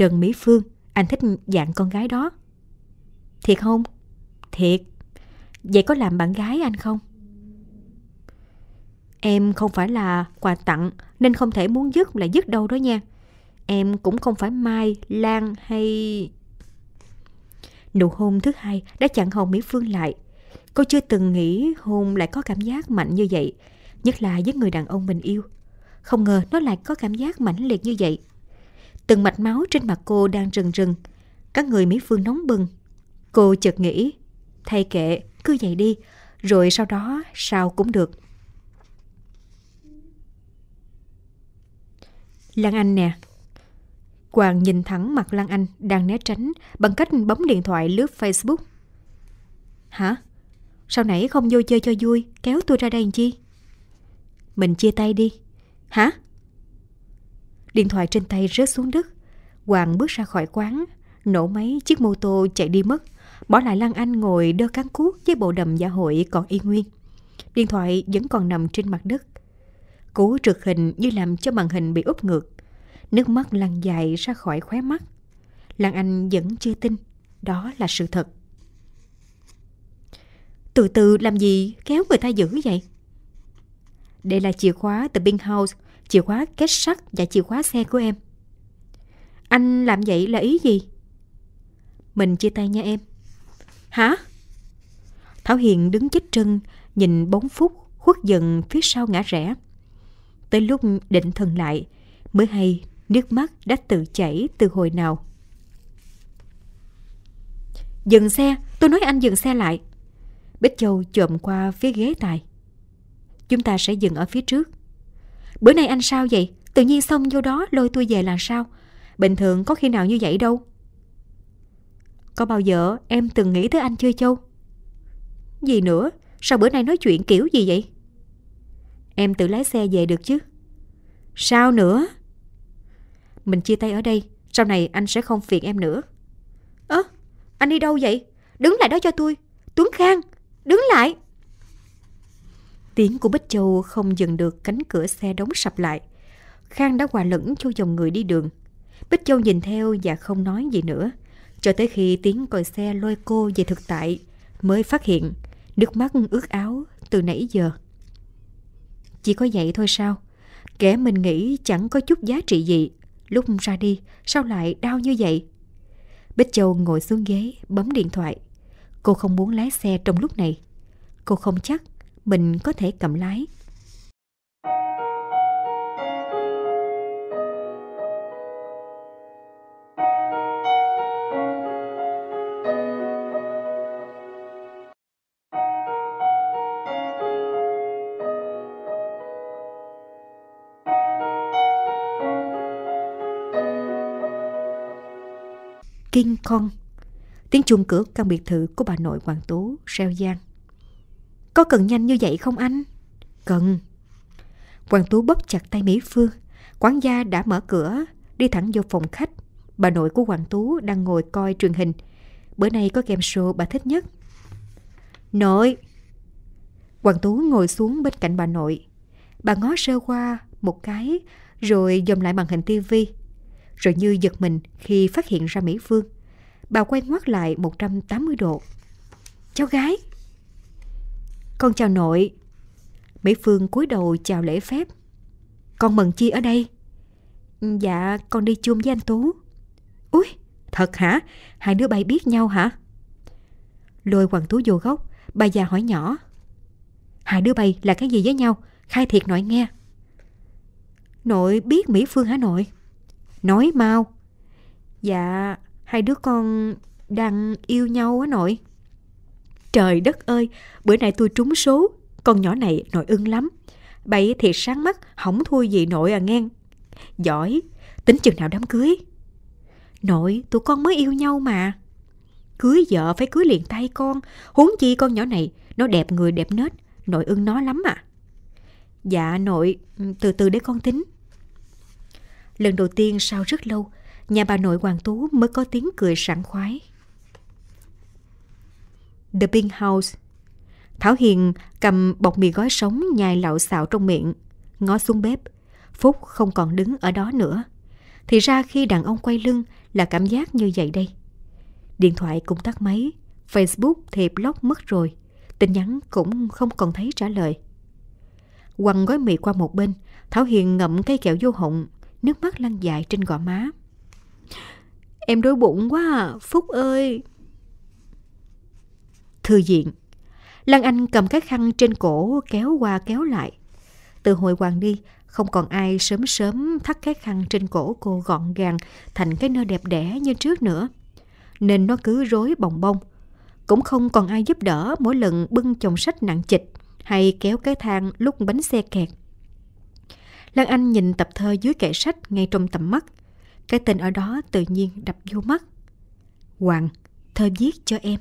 Trần Mỹ Phương, anh thích dạng con gái đó. Thiệt không? Thiệt. Vậy có làm bạn gái anh không? Em không phải là quà tặng nên không thể muốn dứt là dứt đâu đó nha. Em cũng không phải Mai, Lan hay... Nụ hôn thứ hai đã chặn hồn Mỹ Phương lại. Cô chưa từng nghĩ hôn lại có cảm giác mạnh như vậy, nhất là với người đàn ông mình yêu. Không ngờ nó lại có cảm giác mãnh liệt như vậy. Từng mạch máu trên mặt cô đang rừng rừng. Các người Mỹ Phương nóng bừng. Cô chợt nghĩ, thay kệ, cứ vậy đi, rồi sau đó sao cũng được. Lan Anh nè. Quang nhìn thẳng mặt Lan Anh đang né tránh bằng cách bấm điện thoại lướt Facebook. Hả? Sao nãy không vô chơi cho vui, kéo tôi ra đây làm chi? Mình chia tay đi. Hả? Điện thoại trên tay rớt xuống đất. Hoàng bước ra khỏi quán, nổ máy chiếc mô tô chạy đi mất, bỏ lại Lan Anh ngồi đơ cán cuốc với bộ đầm dạ hội còn y nguyên. Điện thoại vẫn còn nằm trên mặt đất. Cú trượt hình như làm cho màn hình bị úp ngược. Nước mắt lăn dài ra khỏi khóe mắt. Lan Anh vẫn chưa tin, đó là sự thật. Từ từ làm gì kéo người ta giữ vậy? Đây là chìa khóa từ Bing House chìa khóa kết sắt và chìa khóa xe của em. Anh làm vậy là ý gì? Mình chia tay nha em. Hả? Thảo Hiền đứng chết chân nhìn bóng phút khuất dần phía sau ngã rẽ. Tới lúc định thần lại, mới hay nước mắt đã tự chảy từ hồi nào. Dừng xe, tôi nói anh dừng xe lại. Bích Châu chồm qua phía ghế tài. Chúng ta sẽ dừng ở phía trước. Bữa nay anh sao vậy? Tự nhiên xông vô đó lôi tôi về là sao? Bình thường có khi nào như vậy đâu. Có bao giờ em từng nghĩ tới anh chơi Châu? Gì nữa? Sao bữa nay nói chuyện kiểu gì vậy? Em tự lái xe về được chứ? Sao nữa? Mình chia tay ở đây, sau này anh sẽ không phiền em nữa. Ơ, à, anh đi đâu vậy? Đứng lại đó cho tôi. Tuấn Khang, đứng lại! Tiếng của Bích Châu không dừng được cánh cửa xe đóng sập lại. Khang đã hòa lẫn cho dòng người đi đường. Bích Châu nhìn theo và không nói gì nữa. Cho tới khi tiếng còi xe lôi cô về thực tại, mới phát hiện nước mắt ướt áo từ nãy giờ. Chỉ có vậy thôi sao? Kẻ mình nghĩ chẳng có chút giá trị gì. Lúc ra đi, sao lại đau như vậy? Bích Châu ngồi xuống ghế, bấm điện thoại. Cô không muốn lái xe trong lúc này. Cô không chắc mình có thể cầm lái. King Kong. Tiếng chuông cửa căn biệt thự của bà nội Hoàng Tú reo giang có cần nhanh như vậy không anh? Cần. Hoàng Tú bóp chặt tay Mỹ Phương. Quán gia đã mở cửa, đi thẳng vô phòng khách. Bà nội của Hoàng Tú đang ngồi coi truyền hình. Bữa nay có game show bà thích nhất. Nội! Hoàng Tú ngồi xuống bên cạnh bà nội. Bà ngó sơ qua một cái rồi dòm lại màn hình tivi. Rồi như giật mình khi phát hiện ra Mỹ Phương. Bà quay ngoắt lại 180 độ. Cháu gái! Con chào nội. Mỹ Phương cúi đầu chào lễ phép. Con mừng Chi ở đây. Ừ, dạ, con đi chung với anh Tú. ui thật hả? Hai đứa bay biết nhau hả? Lôi Hoàng Tú vô gốc bà già hỏi nhỏ. Hai đứa bay là cái gì với nhau? Khai thiệt nội nghe. Nội biết Mỹ Phương hả nội? Nói mau. Dạ, hai đứa con đang yêu nhau á nội. Trời đất ơi, bữa nay tôi trúng số, con nhỏ này nội ưng lắm. Bậy thiệt sáng mắt, hỏng thui gì nội à ngang. Giỏi, tính chừng nào đám cưới? Nội, tụi con mới yêu nhau mà. Cưới vợ phải cưới liền tay con, huống chi con nhỏ này, nó đẹp người đẹp nết, nội ưng nó lắm à. Dạ nội, từ từ để con tính. Lần đầu tiên sau rất lâu, nhà bà nội Hoàng Tú mới có tiếng cười sảng khoái. The Pink House. Thảo Hiền cầm bọc mì gói sống nhai lạo xạo trong miệng, ngó xuống bếp. Phúc không còn đứng ở đó nữa. Thì ra khi đàn ông quay lưng là cảm giác như vậy đây. Điện thoại cũng tắt máy, Facebook thì block mất rồi, tin nhắn cũng không còn thấy trả lời. Quăng gói mì qua một bên, Thảo Hiền ngậm cây kẹo vô họng, nước mắt lăn dài trên gò má. Em đói bụng quá à, Phúc ơi! thư diện. Lan Anh cầm cái khăn trên cổ kéo qua kéo lại. Từ hồi hoàng đi, không còn ai sớm sớm thắt cái khăn trên cổ cô gọn gàng thành cái nơ đẹp đẽ như trước nữa. Nên nó cứ rối bồng bông. Cũng không còn ai giúp đỡ mỗi lần bưng chồng sách nặng chịch hay kéo cái thang lúc bánh xe kẹt. Lan Anh nhìn tập thơ dưới kệ sách ngay trong tầm mắt. Cái tên ở đó tự nhiên đập vô mắt. Hoàng, thơ viết cho em.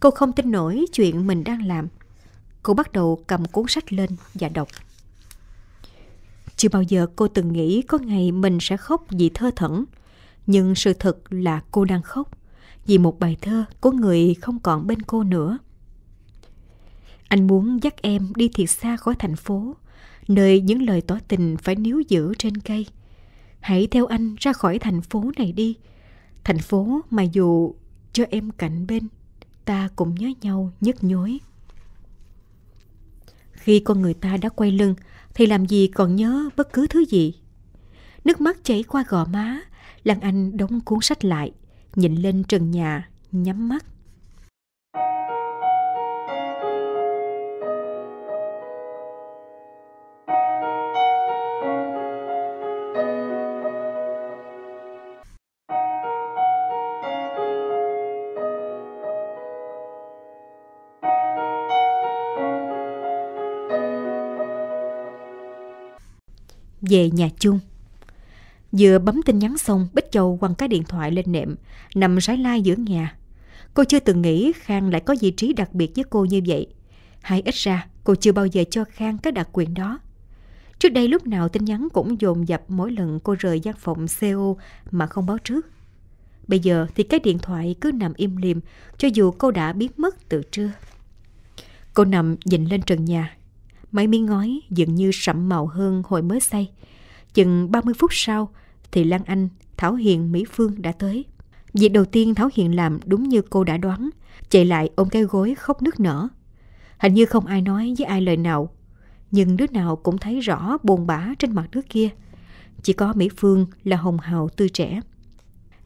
Cô không tin nổi chuyện mình đang làm. Cô bắt đầu cầm cuốn sách lên và đọc. Chưa bao giờ cô từng nghĩ có ngày mình sẽ khóc vì thơ thẩn. Nhưng sự thật là cô đang khóc vì một bài thơ của người không còn bên cô nữa. Anh muốn dắt em đi thiệt xa khỏi thành phố, nơi những lời tỏ tình phải níu giữ trên cây. Hãy theo anh ra khỏi thành phố này đi. Thành phố mà dù cho em cạnh bên ta cũng nhớ nhau nhức nhối. Khi con người ta đã quay lưng thì làm gì còn nhớ bất cứ thứ gì. Nước mắt chảy qua gò má, lăng Anh đóng cuốn sách lại, nhìn lên trần nhà, nhắm mắt. về nhà chung. Vừa bấm tin nhắn xong, Bích Châu quăng cái điện thoại lên nệm, nằm rải lai giữa nhà. Cô chưa từng nghĩ Khang lại có vị trí đặc biệt với cô như vậy. Hay ít ra, cô chưa bao giờ cho Khang cái đặc quyền đó. Trước đây lúc nào tin nhắn cũng dồn dập mỗi lần cô rời văn phòng CO e mà không báo trước. Bây giờ thì cái điện thoại cứ nằm im liềm cho dù cô đã biến mất từ trưa. Cô nằm nhìn lên trần nhà, mấy miếng ngói dường như sậm màu hơn hồi mới xây. Chừng 30 phút sau thì Lan Anh, Thảo Hiền, Mỹ Phương đã tới. Việc đầu tiên Thảo Hiền làm đúng như cô đã đoán, chạy lại ôm cái gối khóc nức nở. Hình như không ai nói với ai lời nào, nhưng đứa nào cũng thấy rõ buồn bã trên mặt đứa kia. Chỉ có Mỹ Phương là hồng hào tươi trẻ.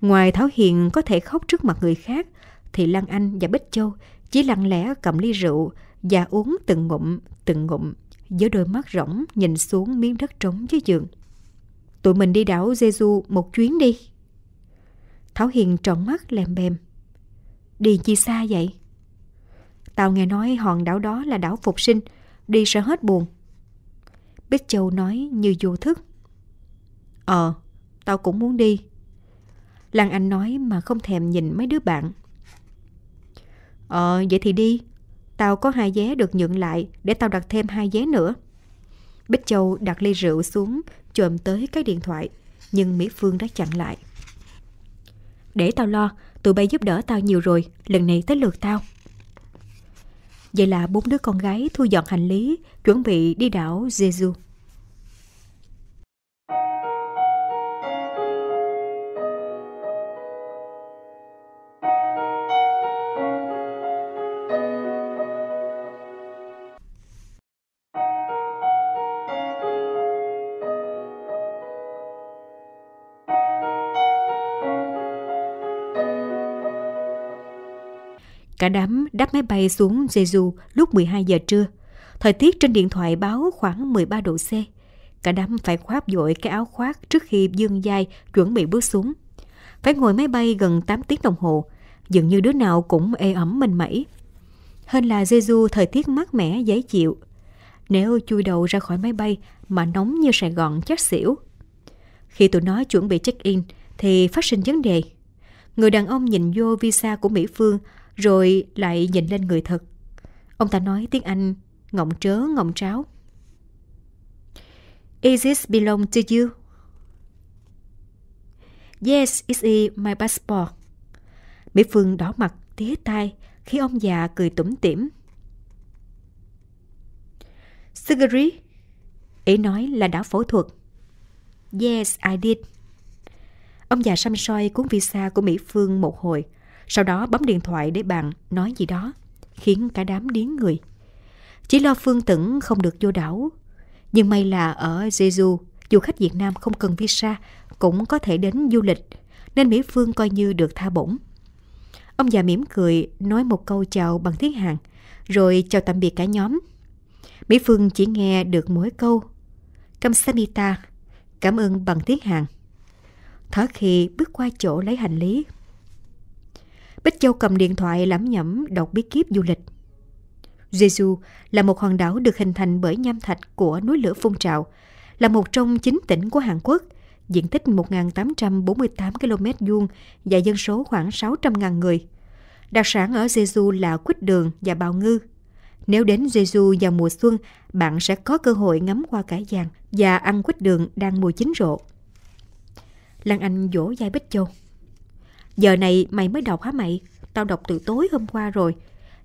Ngoài Thảo Hiền có thể khóc trước mặt người khác, thì Lan Anh và Bích Châu chỉ lặng lẽ cầm ly rượu và uống từng ngụm, từng ngụm, với đôi mắt rỗng nhìn xuống miếng đất trống dưới giường. Tụi mình đi đảo Jeju một chuyến đi. Thảo Hiền tròn mắt lèm bèm. Đi chi xa vậy? Tao nghe nói hòn đảo đó là đảo phục sinh, đi sẽ hết buồn. Bích Châu nói như vô thức. Ờ, tao cũng muốn đi. Lan Anh nói mà không thèm nhìn mấy đứa bạn Ờ, vậy thì đi. Tao có hai vé được nhận lại để tao đặt thêm hai vé nữa. Bích Châu đặt ly rượu xuống, chồm tới cái điện thoại, nhưng Mỹ Phương đã chặn lại. Để tao lo, tụi bay giúp đỡ tao nhiều rồi, lần này tới lượt tao. Vậy là bốn đứa con gái thu dọn hành lý, chuẩn bị đi đảo Jeju. Cả đám đáp máy bay xuống Jeju lúc 12 giờ trưa. Thời tiết trên điện thoại báo khoảng 13 độ C. Cả đám phải khoác vội cái áo khoác trước khi dương dai chuẩn bị bước xuống. Phải ngồi máy bay gần 8 tiếng đồng hồ, dường như đứa nào cũng ê ẩm mình mẩy. Hơn là Jeju thời tiết mát mẻ, dễ chịu. Nếu chui đầu ra khỏi máy bay mà nóng như Sài Gòn chắc xỉu. Khi tụi nó chuẩn bị check-in thì phát sinh vấn đề. Người đàn ông nhìn vô visa của Mỹ Phương rồi lại nhìn lên người thật. Ông ta nói tiếng Anh, ngọng trớ ngọng tráo. Is this belong to you? Yes, it's in my passport. Mỹ Phương đỏ mặt, tía tai khi ông già cười tủm tỉm. surgery ý nói là đã phẫu thuật. Yes, I did. Ông già xăm soi cuốn visa của Mỹ Phương một hồi, sau đó bấm điện thoại để bạn nói gì đó, khiến cả đám điếng người. Chỉ lo Phương Tửng không được vô đảo. Nhưng may là ở Jeju, du khách Việt Nam không cần visa cũng có thể đến du lịch, nên Mỹ Phương coi như được tha bổng. Ông già mỉm cười nói một câu chào bằng tiếng Hàn, rồi chào tạm biệt cả nhóm. Mỹ Phương chỉ nghe được mỗi câu Samita cảm ơn bằng tiếng Hàn. Thở khi bước qua chỗ lấy hành lý, Bích Châu cầm điện thoại lẩm nhẩm đọc bí kíp du lịch. Jeju là một hòn đảo được hình thành bởi nham thạch của núi lửa phun trào, là một trong chín tỉnh của Hàn Quốc, diện tích 1.848 km vuông và dân số khoảng 600.000 người. Đặc sản ở Jeju là quýt đường và bào ngư. Nếu đến Jeju vào mùa xuân, bạn sẽ có cơ hội ngắm qua cải vàng và ăn quýt đường đang mùa chín rộ. Lan Anh vỗ vai Bích Châu. Giờ này mày mới đọc hả mày? Tao đọc từ tối hôm qua rồi.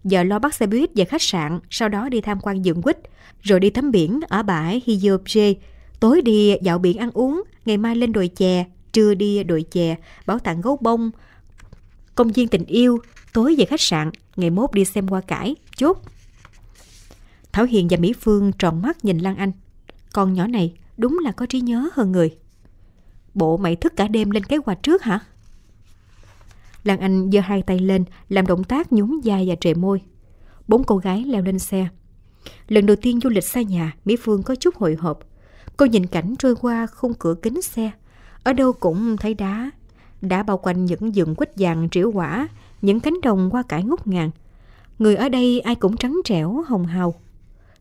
Giờ lo bắt xe buýt về khách sạn, sau đó đi tham quan vườn quýt, rồi đi tắm biển ở bãi Hiyopje. Tối đi dạo biển ăn uống, ngày mai lên đồi chè, trưa đi đồi chè, bảo tàng gấu bông, công viên tình yêu, tối về khách sạn, ngày mốt đi xem hoa cải, chốt. Thảo Hiền và Mỹ Phương tròn mắt nhìn Lan Anh. Con nhỏ này đúng là có trí nhớ hơn người. Bộ mày thức cả đêm lên kế hoạch trước hả? Lan Anh giơ hai tay lên, làm động tác nhún vai và trề môi. Bốn cô gái leo lên xe. Lần đầu tiên du lịch xa nhà, Mỹ Phương có chút hồi hộp. Cô nhìn cảnh trôi qua khung cửa kính xe. Ở đâu cũng thấy đá. đá bao quanh những vườn quýt vàng triểu quả, những cánh đồng hoa cải ngút ngàn. Người ở đây ai cũng trắng trẻo, hồng hào.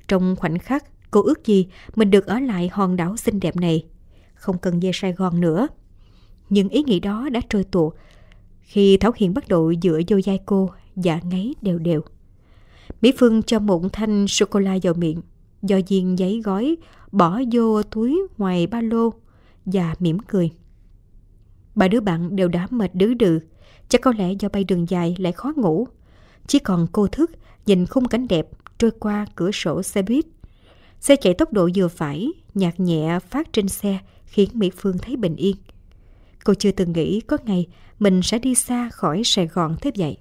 Trong khoảnh khắc, cô ước gì mình được ở lại hòn đảo xinh đẹp này. Không cần về Sài Gòn nữa. Nhưng ý nghĩ đó đã trôi tuột khi Thảo Hiền bắt đầu dựa vô vai cô, dạ ngáy đều đều. Mỹ Phương cho một thanh sô-cô-la vào miệng, do viên giấy gói, bỏ vô túi ngoài ba lô và mỉm cười. Ba đứa bạn đều đã mệt đứ đừ, chắc có lẽ do bay đường dài lại khó ngủ. Chỉ còn cô thức, nhìn khung cảnh đẹp trôi qua cửa sổ xe buýt. Xe chạy tốc độ vừa phải, nhạc nhẹ phát trên xe khiến Mỹ Phương thấy bình yên. Cô chưa từng nghĩ có ngày mình sẽ đi xa khỏi Sài Gòn thế vậy.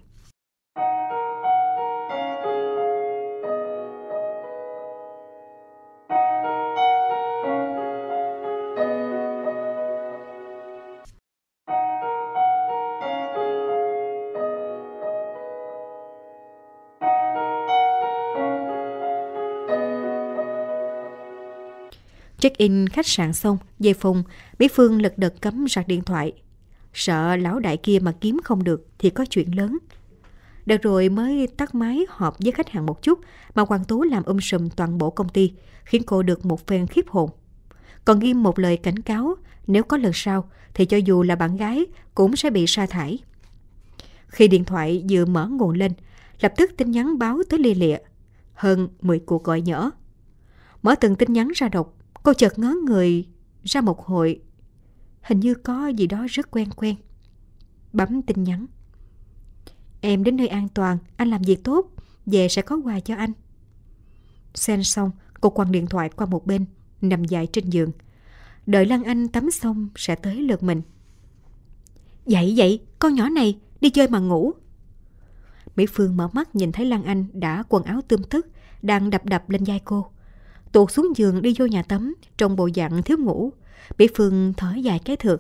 Check-in khách sạn xong, về phòng, Mỹ Phương lật đật cấm sạc điện thoại, sợ lão đại kia mà kiếm không được thì có chuyện lớn. Đợt rồi mới tắt máy họp với khách hàng một chút mà Hoàng Tú làm um sùm toàn bộ công ty, khiến cô được một phen khiếp hồn. Còn ghi một lời cảnh cáo, nếu có lần sau thì cho dù là bạn gái cũng sẽ bị sa thải. Khi điện thoại vừa mở nguồn lên, lập tức tin nhắn báo tới lia lịa, hơn 10 cuộc gọi nhỏ. Mở từng tin nhắn ra đọc, cô chợt ngớ người ra một hồi Hình như có gì đó rất quen quen. Bấm tin nhắn. Em đến nơi an toàn, anh làm việc tốt, về sẽ có quà cho anh. Xem xong, cô quăng điện thoại qua một bên, nằm dài trên giường. Đợi Lan Anh tắm xong sẽ tới lượt mình. Dậy dậy, con nhỏ này, đi chơi mà ngủ. Mỹ Phương mở mắt nhìn thấy Lan Anh đã quần áo tươm thức, đang đập đập lên vai cô. Tuột xuống giường đi vô nhà tắm, trong bộ dạng thiếu ngủ, bị Phương thở dài cái thượng.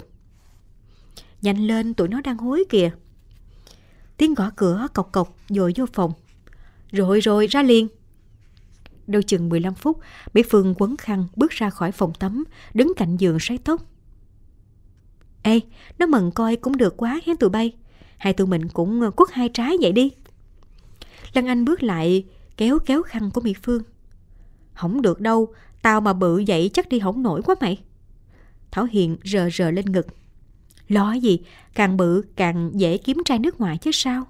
Nhanh lên, tụi nó đang hối kìa. Tiếng gõ cửa cộc cộc dội vô phòng. Rồi rồi, ra liền. Đâu chừng 15 phút, bị Phương quấn khăn bước ra khỏi phòng tắm, đứng cạnh giường sấy tóc. Ê, nó mừng coi cũng được quá hén tụi bay. Hai tụi mình cũng quất hai trái vậy đi. Lăng Anh bước lại, kéo kéo khăn của Mỹ Phương. Không được đâu, tao mà bự vậy chắc đi hỏng nổi quá mày. Thảo Hiền rờ rờ lên ngực. Lo gì, càng bự càng dễ kiếm trai nước ngoài chứ sao?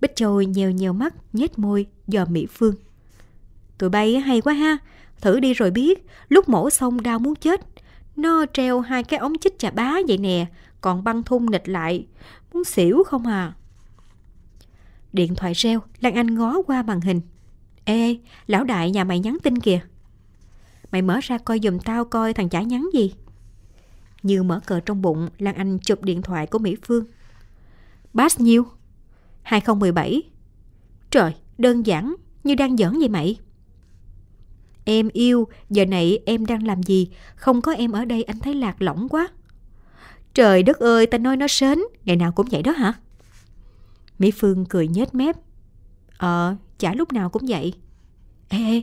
Bích Châu nhèo nhèo mắt, nhếch môi, dò Mỹ Phương. Tụi bay hay quá ha, thử đi rồi biết, lúc mổ xong đau muốn chết. Nó treo hai cái ống chích chà bá vậy nè, còn băng thun nghịch lại, muốn xỉu không à. Điện thoại reo, Lan Anh ngó qua màn hình. Ê, lão đại nhà mày nhắn tin kìa. Mày mở ra coi dùm tao coi thằng chả nhắn gì. Như mở cờ trong bụng, Lan Anh chụp điện thoại của Mỹ Phương. Bass nhiêu? 2017. Trời, đơn giản, như đang giỡn vậy mày. Em yêu, giờ này em đang làm gì? Không có em ở đây anh thấy lạc lõng quá. Trời đất ơi, ta nói nó sến, ngày nào cũng vậy đó hả? Mỹ Phương cười nhếch mép. Ờ, chả lúc nào cũng vậy. Ê, ê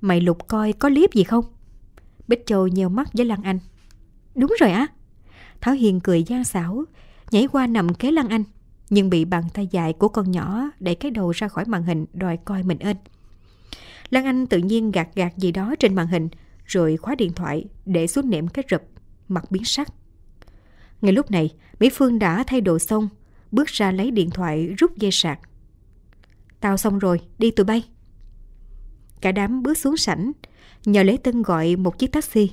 mày lục coi có clip gì không? Bích Châu nheo mắt với Lan Anh. Đúng rồi á. Thảo Hiền cười gian xảo, nhảy qua nằm kế Lăng Anh, nhưng bị bàn tay dài của con nhỏ đẩy cái đầu ra khỏi màn hình đòi coi mình ên. Lan Anh tự nhiên gạt gạt gì đó trên màn hình, rồi khóa điện thoại để xuống nệm cái rụp, mặt biến sắc. Ngay lúc này, Mỹ Phương đã thay đồ xong, bước ra lấy điện thoại rút dây sạc. Tao xong rồi, đi tụi bay. Cả đám bước xuống sảnh, nhờ Lễ Tân gọi một chiếc taxi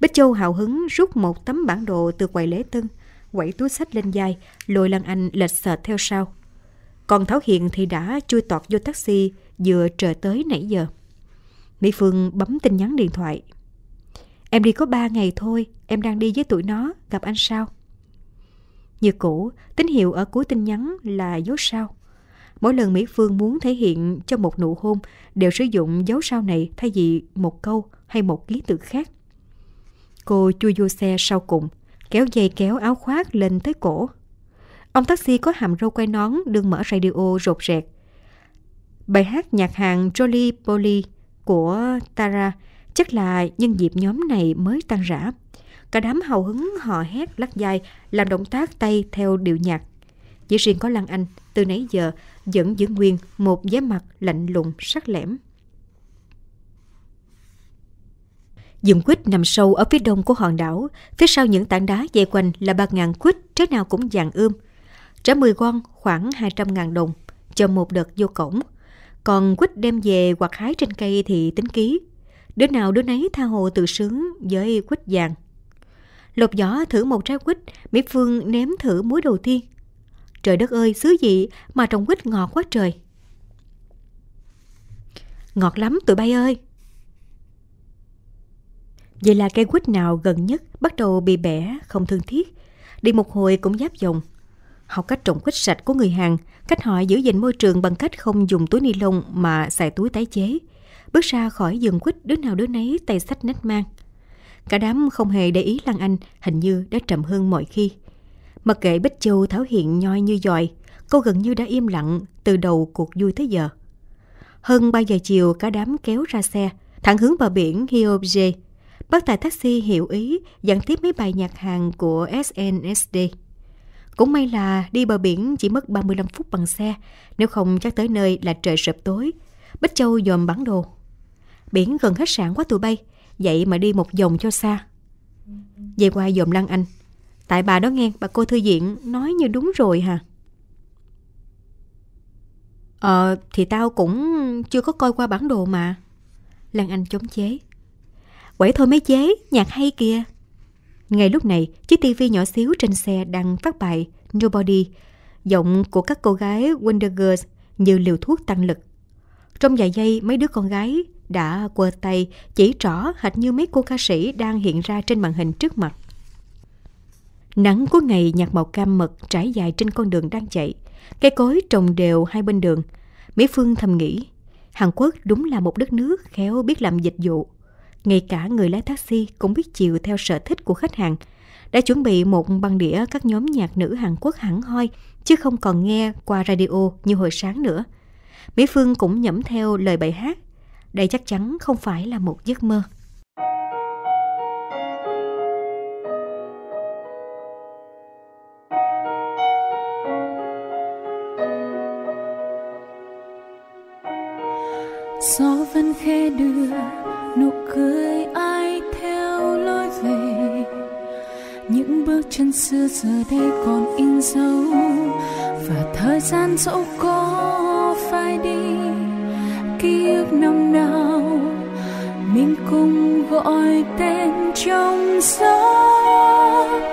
Bích Châu hào hứng rút một tấm bản đồ từ quầy lễ tân, quẩy túi sách lên vai, lôi Lan Anh lệch sệt theo sau. Còn Thảo Hiền thì đã chui tọt vô taxi vừa trời tới nãy giờ. Mỹ Phương bấm tin nhắn điện thoại. Em đi có ba ngày thôi, em đang đi với tụi nó, gặp anh sao? Như cũ, tín hiệu ở cuối tin nhắn là dấu sao. Mỗi lần Mỹ Phương muốn thể hiện cho một nụ hôn đều sử dụng dấu sao này thay vì một câu hay một ký tự khác. Cô chui vô xe sau cùng, kéo dây kéo áo khoác lên tới cổ. Ông taxi có hàm râu quay nón đương mở radio rột rẹt. Bài hát nhạc hàng Jolly Polly của Tara chắc là nhân dịp nhóm này mới tan rã. Cả đám hào hứng hò hét lắc dài, làm động tác tay theo điệu nhạc. Chỉ riêng có Lan Anh, từ nãy giờ vẫn giữ nguyên một vẻ mặt lạnh lùng sắc lẻm. Dùng quýt nằm sâu ở phía đông của hòn đảo, phía sau những tảng đá dây quanh là 3.000 quýt, trái nào cũng vàng ươm. trả 10 won khoảng 200.000 đồng, cho một đợt vô cổng. Còn quýt đem về hoặc hái trên cây thì tính ký. Đứa nào đứa nấy tha hồ tự sướng với quýt vàng. Lột giỏ thử một trái quýt, Mỹ Phương ném thử muối đầu tiên. Trời đất ơi, xứ gì mà trồng quýt ngọt quá trời. Ngọt lắm tụi bay ơi, Vậy là cây quýt nào gần nhất bắt đầu bị bẻ, không thương thiết. Đi một hồi cũng giáp dòng. Học cách trồng quýt sạch của người Hàn, cách họ giữ gìn môi trường bằng cách không dùng túi ni lông mà xài túi tái chế. Bước ra khỏi vườn quýt, đứa nào đứa nấy tay sách nách mang. Cả đám không hề để ý Lan Anh, hình như đã trầm hơn mọi khi. Mặc kệ Bích Châu thảo hiện nhoi như dòi, cô gần như đã im lặng từ đầu cuộc vui tới giờ. Hơn 3 giờ chiều, cả đám kéo ra xe, thẳng hướng vào biển Hioje Bác tài taxi hiểu ý dẫn tiếp mấy bài nhạc hàng của SNSD. Cũng may là đi bờ biển chỉ mất 35 phút bằng xe, nếu không chắc tới nơi là trời sập tối. Bích Châu dòm bản đồ. Biển gần khách sạn quá tụi bay, vậy mà đi một vòng cho xa. Về qua dòm Lan Anh. Tại bà đó nghe, bà cô thư viện nói như đúng rồi hả? Ờ, thì tao cũng chưa có coi qua bản đồ mà. Lan Anh chống chế quẩy thôi mấy chế, nhạc hay kìa. Ngay lúc này, chiếc tivi nhỏ xíu trên xe đang phát bài Nobody, giọng của các cô gái Wonder Girls như liều thuốc tăng lực. Trong vài giây, mấy đứa con gái đã quờ tay chỉ rõ hệt như mấy cô ca sĩ đang hiện ra trên màn hình trước mặt. Nắng của ngày nhạt màu cam mật trải dài trên con đường đang chạy. Cây cối trồng đều hai bên đường. Mỹ Phương thầm nghĩ, Hàn Quốc đúng là một đất nước khéo biết làm dịch vụ ngay cả người lái taxi cũng biết chiều theo sở thích của khách hàng. Đã chuẩn bị một băng đĩa các nhóm nhạc nữ Hàn Quốc hẳn hoi, chứ không còn nghe qua radio như hồi sáng nữa. Mỹ Phương cũng nhẩm theo lời bài hát. Đây chắc chắn không phải là một giấc mơ. gió vẫn khẽ đưa nụ cười ai theo lối về những bước chân xưa giờ đây còn in dấu và thời gian dẫu có phải đi ký ức năm nào mình cùng gọi tên trong gió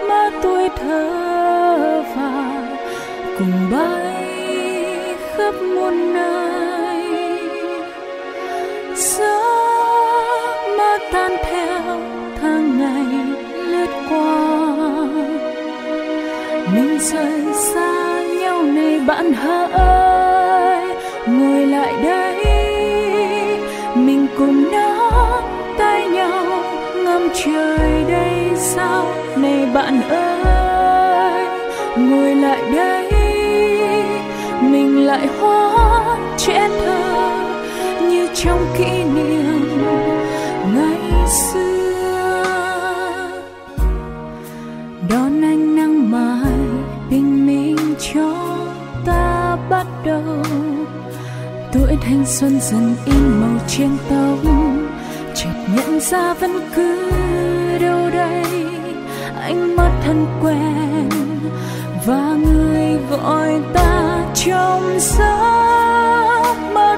mà tuổi thơ và cùng bao hà ơi ngồi lại đây mình cùng nắm tay nhau ngắm trời đây sao này bạn ơi ngồi lại đây mình lại hóa trẻ thơ như trong kỷ niệm đâu tuổi thanh xuân dần in màu chiêng tóc chợt nhận ra vẫn cứ đâu đây ánh mắt thân quen và người gọi ta trong giấc mơ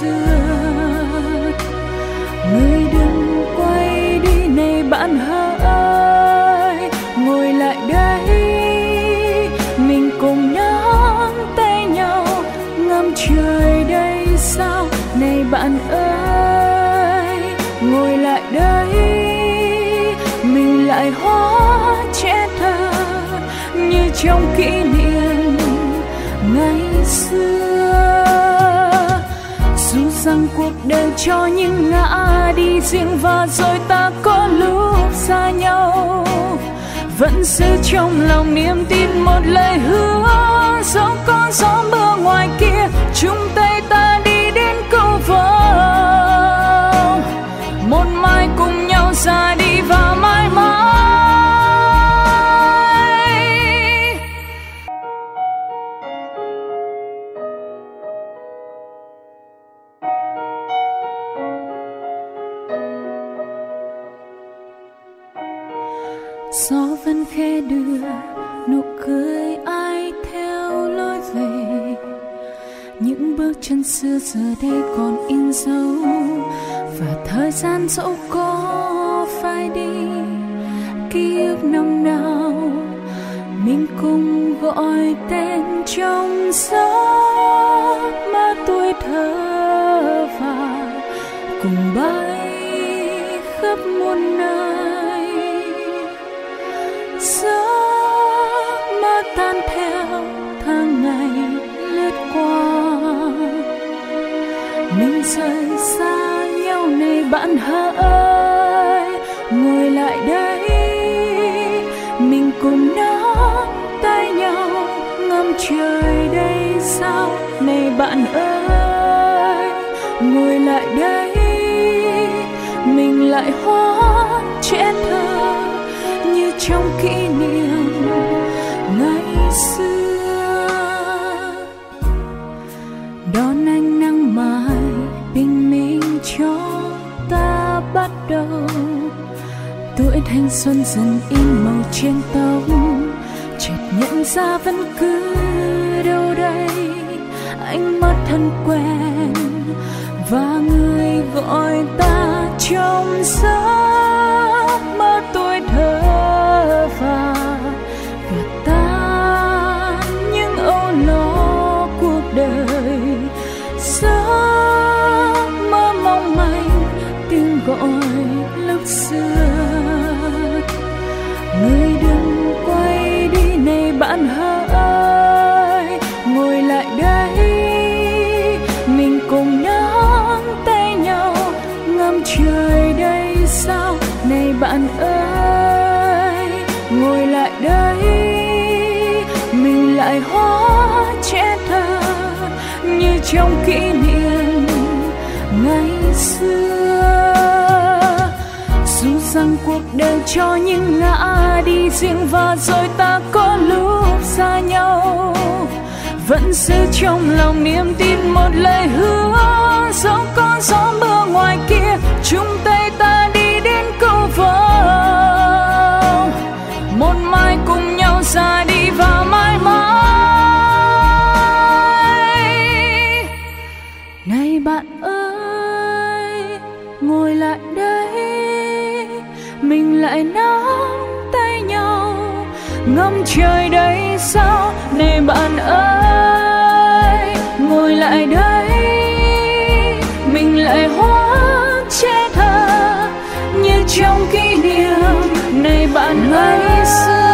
xưa người đừng quay đi này bạn ơi ngồi lại đây mình cùng nắm tay nhau ngắm trời đây sao này bạn ơi ngồi lại đây mình lại hóa trẻ thơ như trong kỷ niệm ngày xưa tiếp đường cho những ngã đi riêng và rồi ta có lúc xa nhau vẫn giữ trong lòng niềm tin một lời hứa giống con gió mưa ngoài kia chúng ta gió vẫn khẽ đưa nụ cười ai theo lối về những bước chân xưa giờ đây còn in dấu và thời gian dẫu có phải đi ký ức năm nào mình cùng gọi tên trong gió mà tuổi thơ và cùng bay khắp muôn nơi bạn ơi ngồi lại đây mình lại hóa trẻ thơ như trong kỷ niệm ngày xưa đón ánh nắng mai bình minh cho ta bắt đầu tuổi thanh xuân dần in màu trên tóc chợt nhận ra thân quen và người gọi ta trong giấc mơ tôi thơ và và ta những âu lo cuộc đời giấc mơ mong manh tiếng gọi lúc xưa người trong kỷ niệm ngày xưa dù rằng cuộc đời cho những ngã đi riêng và rồi ta có lúc xa nhau vẫn giữ trong lòng niềm tin một lời hứa dẫu có gió mưa ngoài kia chúng lại nắm tay nhau ngắm trời đây sao này bạn ơi ngồi lại đây mình lại hóa che thơ như trong kỷ niệm này bạn ơi xưa